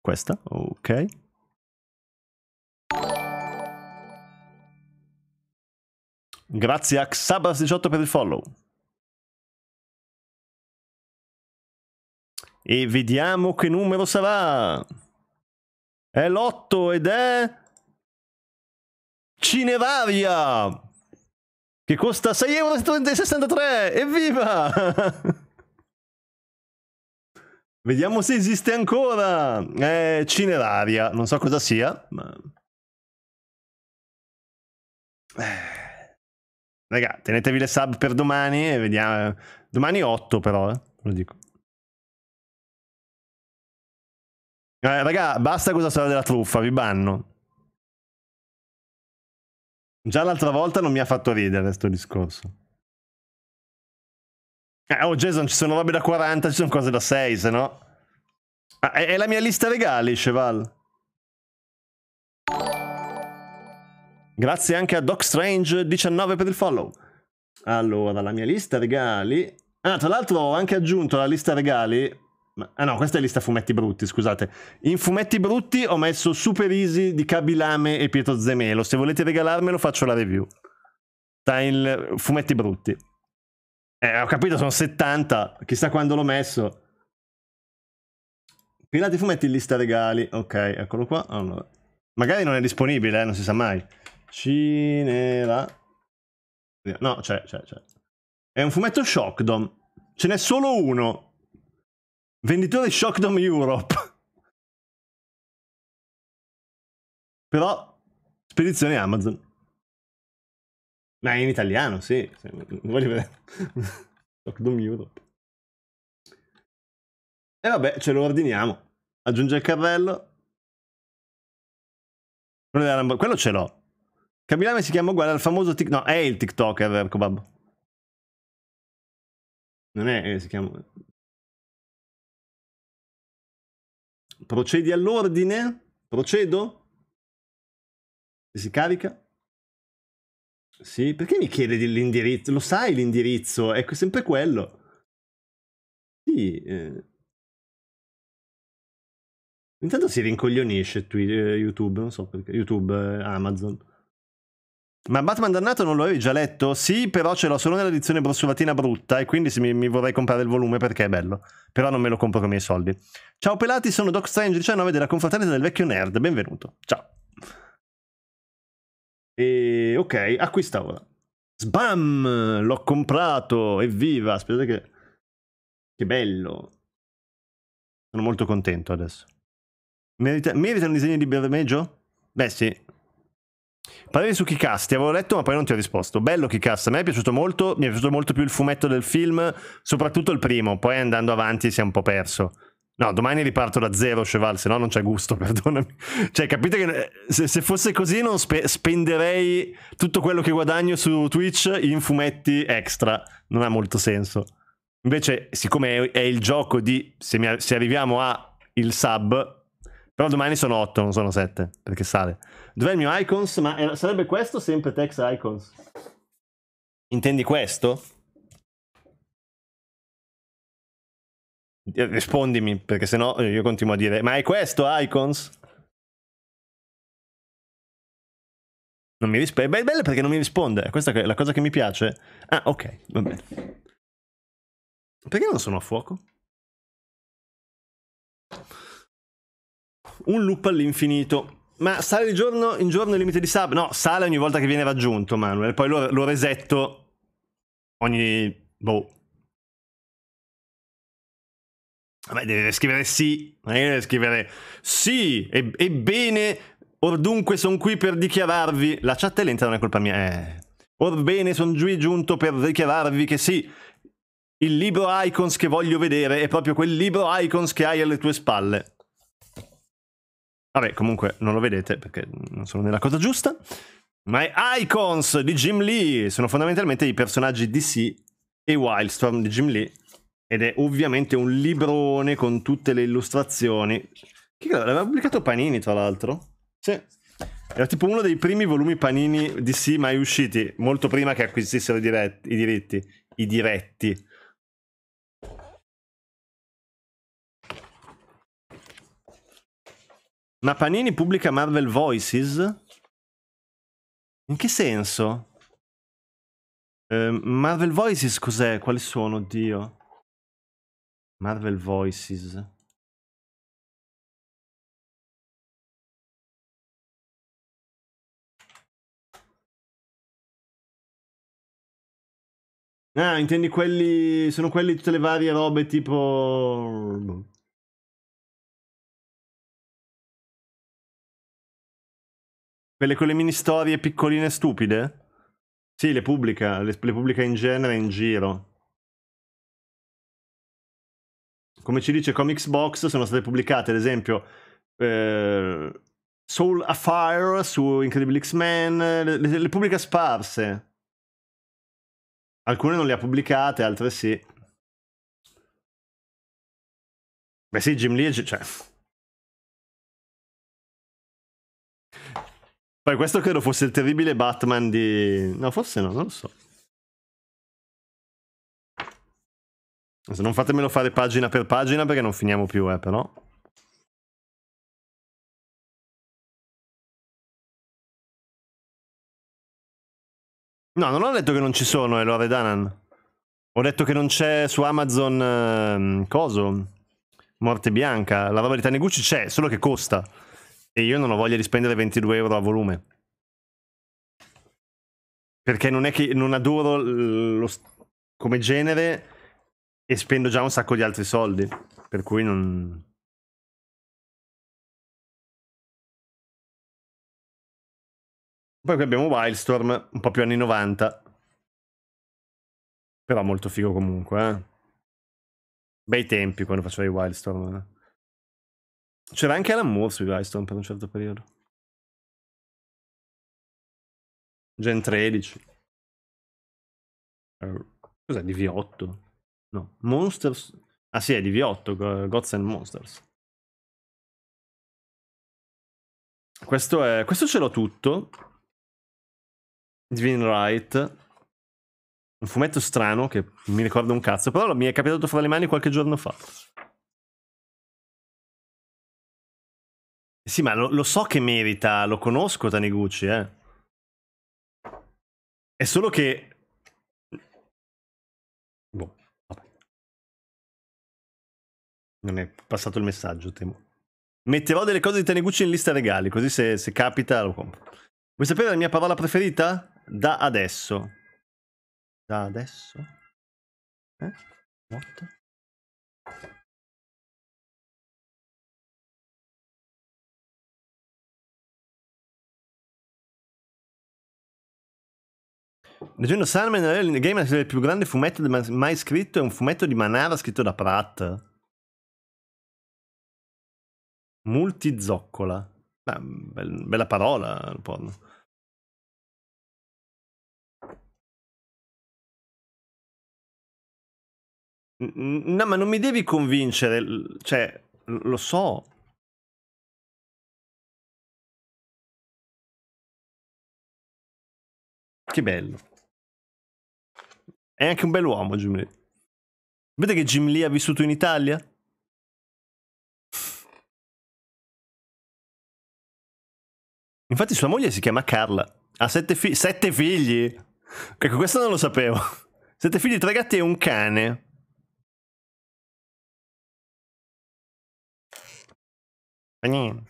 Questa, ok. Grazie a Xabas18 per il follow. E vediamo che numero sarà. È l'8 ed è... Cinevaria! Che costa euro. Evviva! Vediamo se esiste ancora. È eh, cineraria, non so cosa sia, ma... Eh. Raga, tenetevi le sub per domani e vediamo. Domani 8 però, eh? lo dico. Eh, raga, basta questa storia della truffa, vi banno. Già l'altra volta non mi ha fatto ridere questo discorso. Eh, oh Jason, ci sono robe da 40, ci sono cose da 6, se no... Ah, è, è la mia lista regali, Cheval. Grazie anche a Doc Strange 19 per il follow. Allora, la mia lista regali... Ah, tra l'altro ho anche aggiunto la lista regali... Ah no, questa è lista fumetti brutti, scusate. In fumetti brutti ho messo Super Easy di Cabilame e Pietro Zemelo. Se volete regalarmelo faccio la review. Sta in fumetti brutti. Eh, ho capito, sono 70. Chissà quando l'ho messo. Pirati fumetti in lista regali. Ok, eccolo qua. Allora. Magari non è disponibile, eh, non si sa mai. Cinera. No, c'è, c'è, c'è. È un fumetto Shockdom. Ce n'è solo uno. Venditore Shockdom Europe. Però, spedizione Amazon. Ma è in italiano, sì. Cioè, voglio vedere. Lockdown Europe. E vabbè, ce lo ordiniamo. Aggiunge il carrello. Quello ce l'ho. Kabilame si chiama uguale al famoso TikTok. No, è il TikToker, eh, babbo. Non è, eh, si chiama... Procedi all'ordine? Procedo? Si carica? Sì, perché mi chiede l'indirizzo? Lo sai l'indirizzo? Ecco, è sempre quello. Sì. Eh. Intanto si rincoglionisce Twitter, eh, YouTube, non so perché. YouTube, eh, Amazon. Ma Batman Dannato non lo avevi già letto? Sì, però ce l'ho solo nell'edizione brossolatina brutta e quindi mi, mi, vorrei comprare il volume perché è bello. Però non me lo compro con i miei soldi. Ciao pelati, sono Doc Strange 19 della confraternita del vecchio nerd. Benvenuto. Ciao. E ok, acquistavola. Sbam! L'ho comprato! Evviva! Aspetta che... Che bello! Sono molto contento adesso. Merita, merita un disegno di Bermejo? Beh sì. Parere su Kikast, ti avevo letto ma poi non ti ho risposto. Bello Kikast, a me è piaciuto molto, mi è piaciuto molto più il fumetto del film, soprattutto il primo, poi andando avanti si è un po' perso. No, domani riparto da zero, Cheval, se no non c'è gusto, perdonami. Cioè, capite che eh, se, se fosse così non spe spenderei tutto quello che guadagno su Twitch in fumetti extra. Non ha molto senso. Invece, siccome è, è il gioco di... Se, mi, se arriviamo a il sub... Però domani sono 8, non sono 7, perché sale. Dov'è il mio Icons? Ma era, eh, sarebbe questo sempre Tex Icons? Intendi questo? Eh, rispondimi perché sennò io continuo a dire ma è questo Icons? Non mi risponde. È bello perché non mi risponde. Questa è la cosa che mi piace. Ah, ok, va bene. Perché non sono a fuoco? Un loop all'infinito. Ma sale di giorno in giorno il limite di sub? No, sale ogni volta che viene raggiunto, Manuel. Poi lo, lo resetto ogni... boh, Vabbè, deve scrivere sì, non deve scrivere sì, e, ebbene, dunque sono qui per dichiararvi. La chat è lenta, non è colpa mia. Eh. Orbene, sono giù giunto per dichiararvi che sì, il libro Icons che voglio vedere è proprio quel libro Icons che hai alle tue spalle. Vabbè, comunque non lo vedete perché non sono nella cosa giusta. Ma è Icons di Jim Lee sono fondamentalmente i personaggi DC e Wildstorm di Jim Lee ed è ovviamente un librone con tutte le illustrazioni. Che l'aveva pubblicato Panini, tra l'altro. Sì. Era tipo uno dei primi volumi Panini DC mai usciti, molto prima che acquisissero i, diretti, i diritti. I diretti. Ma Panini pubblica Marvel Voices? In che senso? Eh, Marvel Voices cos'è? Quali sono? Oddio. Marvel Voices. Ah, intendi quelli... sono quelli tutte le varie robe tipo... Boh. Quelle con le mini storie piccoline stupide? Sì, le pubblica, le, le pubblica in genere in giro. come ci dice Comics Box, sono state pubblicate, ad esempio, eh, Soul a su Incredible X-Men, le, le, le pubblica sparse. Alcune non le ha pubblicate, altre sì. Beh sì, Jim Lee, cioè... Poi questo credo fosse il terribile Batman di... No, forse no, non lo so. Non fatemelo fare pagina per pagina perché non finiamo più, eh, però. No, non ho detto che non ci sono, Elore eh, Danan. Ho detto che non c'è su Amazon... Eh, coso? Morte Bianca. La roba di Taniguchi c'è, solo che costa. E io non ho voglia di spendere 22 euro a volume. Perché non è che... Non adoro lo... come genere e spendo già un sacco di altri soldi, per cui non... Poi qui abbiamo Wildstorm, un po' più anni 90. Però molto figo comunque, eh. Bei tempi quando facevi Wildstorm. Eh. C'era anche Alan Moore sui Wildstorm per un certo periodo. Gen 13. Cos'è? Di v 8 No, Monsters. Ah sì, è di V8, Gods and Monsters. Questo, è, questo ce l'ho tutto. Divine Right. Un fumetto strano che mi ricorda un cazzo, però mi è capitato fra le mani qualche giorno fa. Sì, ma lo, lo so che merita, lo conosco Taniguchi, eh. È solo che... Boh. Non è passato il messaggio, temo. Metterò delle cose di Taniguchi in lista regali, così se, se capita lo compro. Vuoi sapere la mia parola preferita? Da adesso. Da adesso? Eh? What? Leggendo Salman, il game è il più grande fumetto mai scritto, è un fumetto di Manara scritto da Pratt. Multizoccola. Ah, bella parola il porno. No, ma non mi devi convincere, cioè, lo so. Che bello. È anche un bell'uomo, Jim Lee. Vedete che Jim Lee ha vissuto in Italia? Infatti sua moglie si chiama Carla. Ha sette, fi sette figli. Ecco, questo non lo sapevo. Sette figli, tre gatti e un cane. No,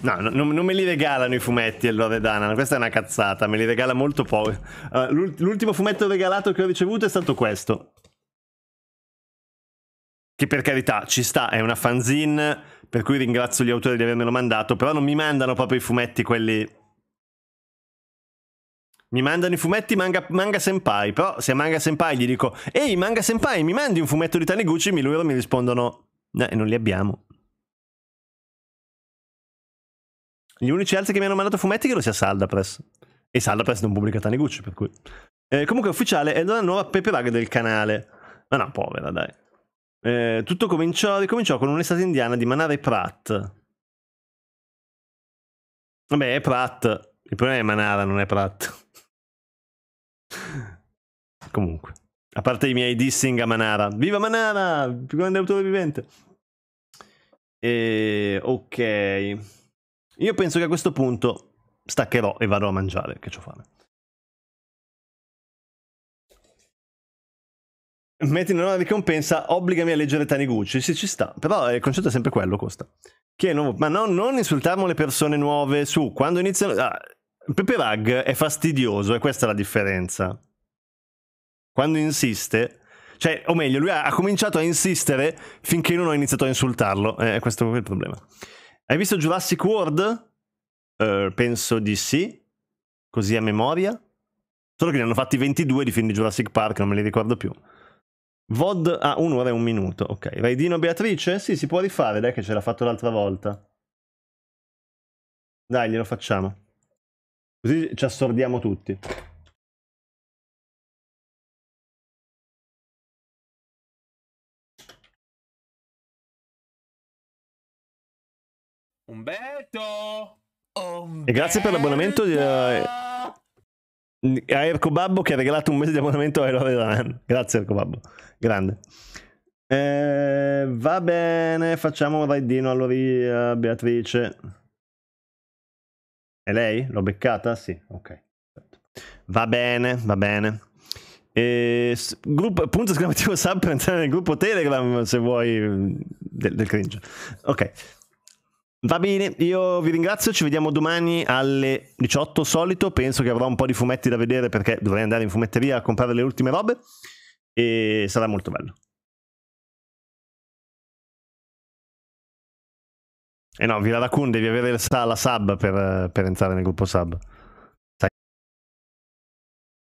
non, non, me li regalano i fumetti allora Dana, questa è una cazzata, me li regala molto poco. Uh, l'ultimo fumetto regalato che ho ricevuto è stato questo. Che per carità, ci sta, è una fanzine per cui ringrazio gli autori di avermelo mandato, però non mi mandano proprio i fumetti quelli... Mi mandano i fumetti manga, manga senpai, però se a manga senpai gli dico Ehi manga senpai mi mandi un fumetto di Taniguchi, mi loro mi rispondono No, non li abbiamo. Gli unici altri che mi hanno mandato fumetti credo sia Saldapress. E Saldapress non pubblica Taniguchi, per cui... Eh, comunque ufficiale è una nuova peperag del canale. Ma no, povera, dai. Eh, tutto cominciò, ricominciò con un'estate indiana di Manara e Pratt. Vabbè, è Pratt. Il problema è Manara, non è Pratt. Comunque. A parte i miei dissing a Manara. Viva Manara! Il più grande autore vivente. E... Ok. Io penso che a questo punto staccherò e vado a mangiare, che c'ho fame. Metti una ricompensa, obbligami a leggere Taniguchi. Sì, ci sta. Però il concetto è sempre quello, Costa. Che non, ma no, non insultiamo le persone nuove su quando iniziano. Ah, Pepe Rag è fastidioso e questa è la differenza. Quando insiste, cioè, o meglio, lui ha, ha cominciato a insistere finché non ho iniziato a insultarlo. Eh, questo è il problema. Hai visto Jurassic World? Uh, penso di sì, così a memoria. Solo che ne hanno fatti 22 di film di Jurassic Park, non me li ricordo più. VOD a ah, un'ora e un minuto. Ok, Dino Beatrice? Sì, si può rifare, dai che ce l'ha fatto l'altra volta. Dai, glielo facciamo. Così ci assordiamo tutti. Umberto! Umberto! E grazie per l'abbonamento di... Eh, a Erco Babbo che ha regalato un mese di abbonamento a Elore Grazie Erco Babbo. Grande. Eh, va bene, facciamo un raidino allora Beatrice. È lei? L'ho beccata? Sì, ok. Certo. Va bene, va bene. E, eh, gruppo, punto esclamativo sub per entrare nel gruppo Telegram se vuoi mm, del, del cringe. Ok. Va bene, io vi ringrazio, ci vediamo domani alle 18 solito, penso che avrò un po' di fumetti da vedere perché dovrei andare in fumetteria a comprare le ultime robe e sarà molto bello. eh no, Villa Raccoon devi avere la sub per, per entrare nel gruppo sub.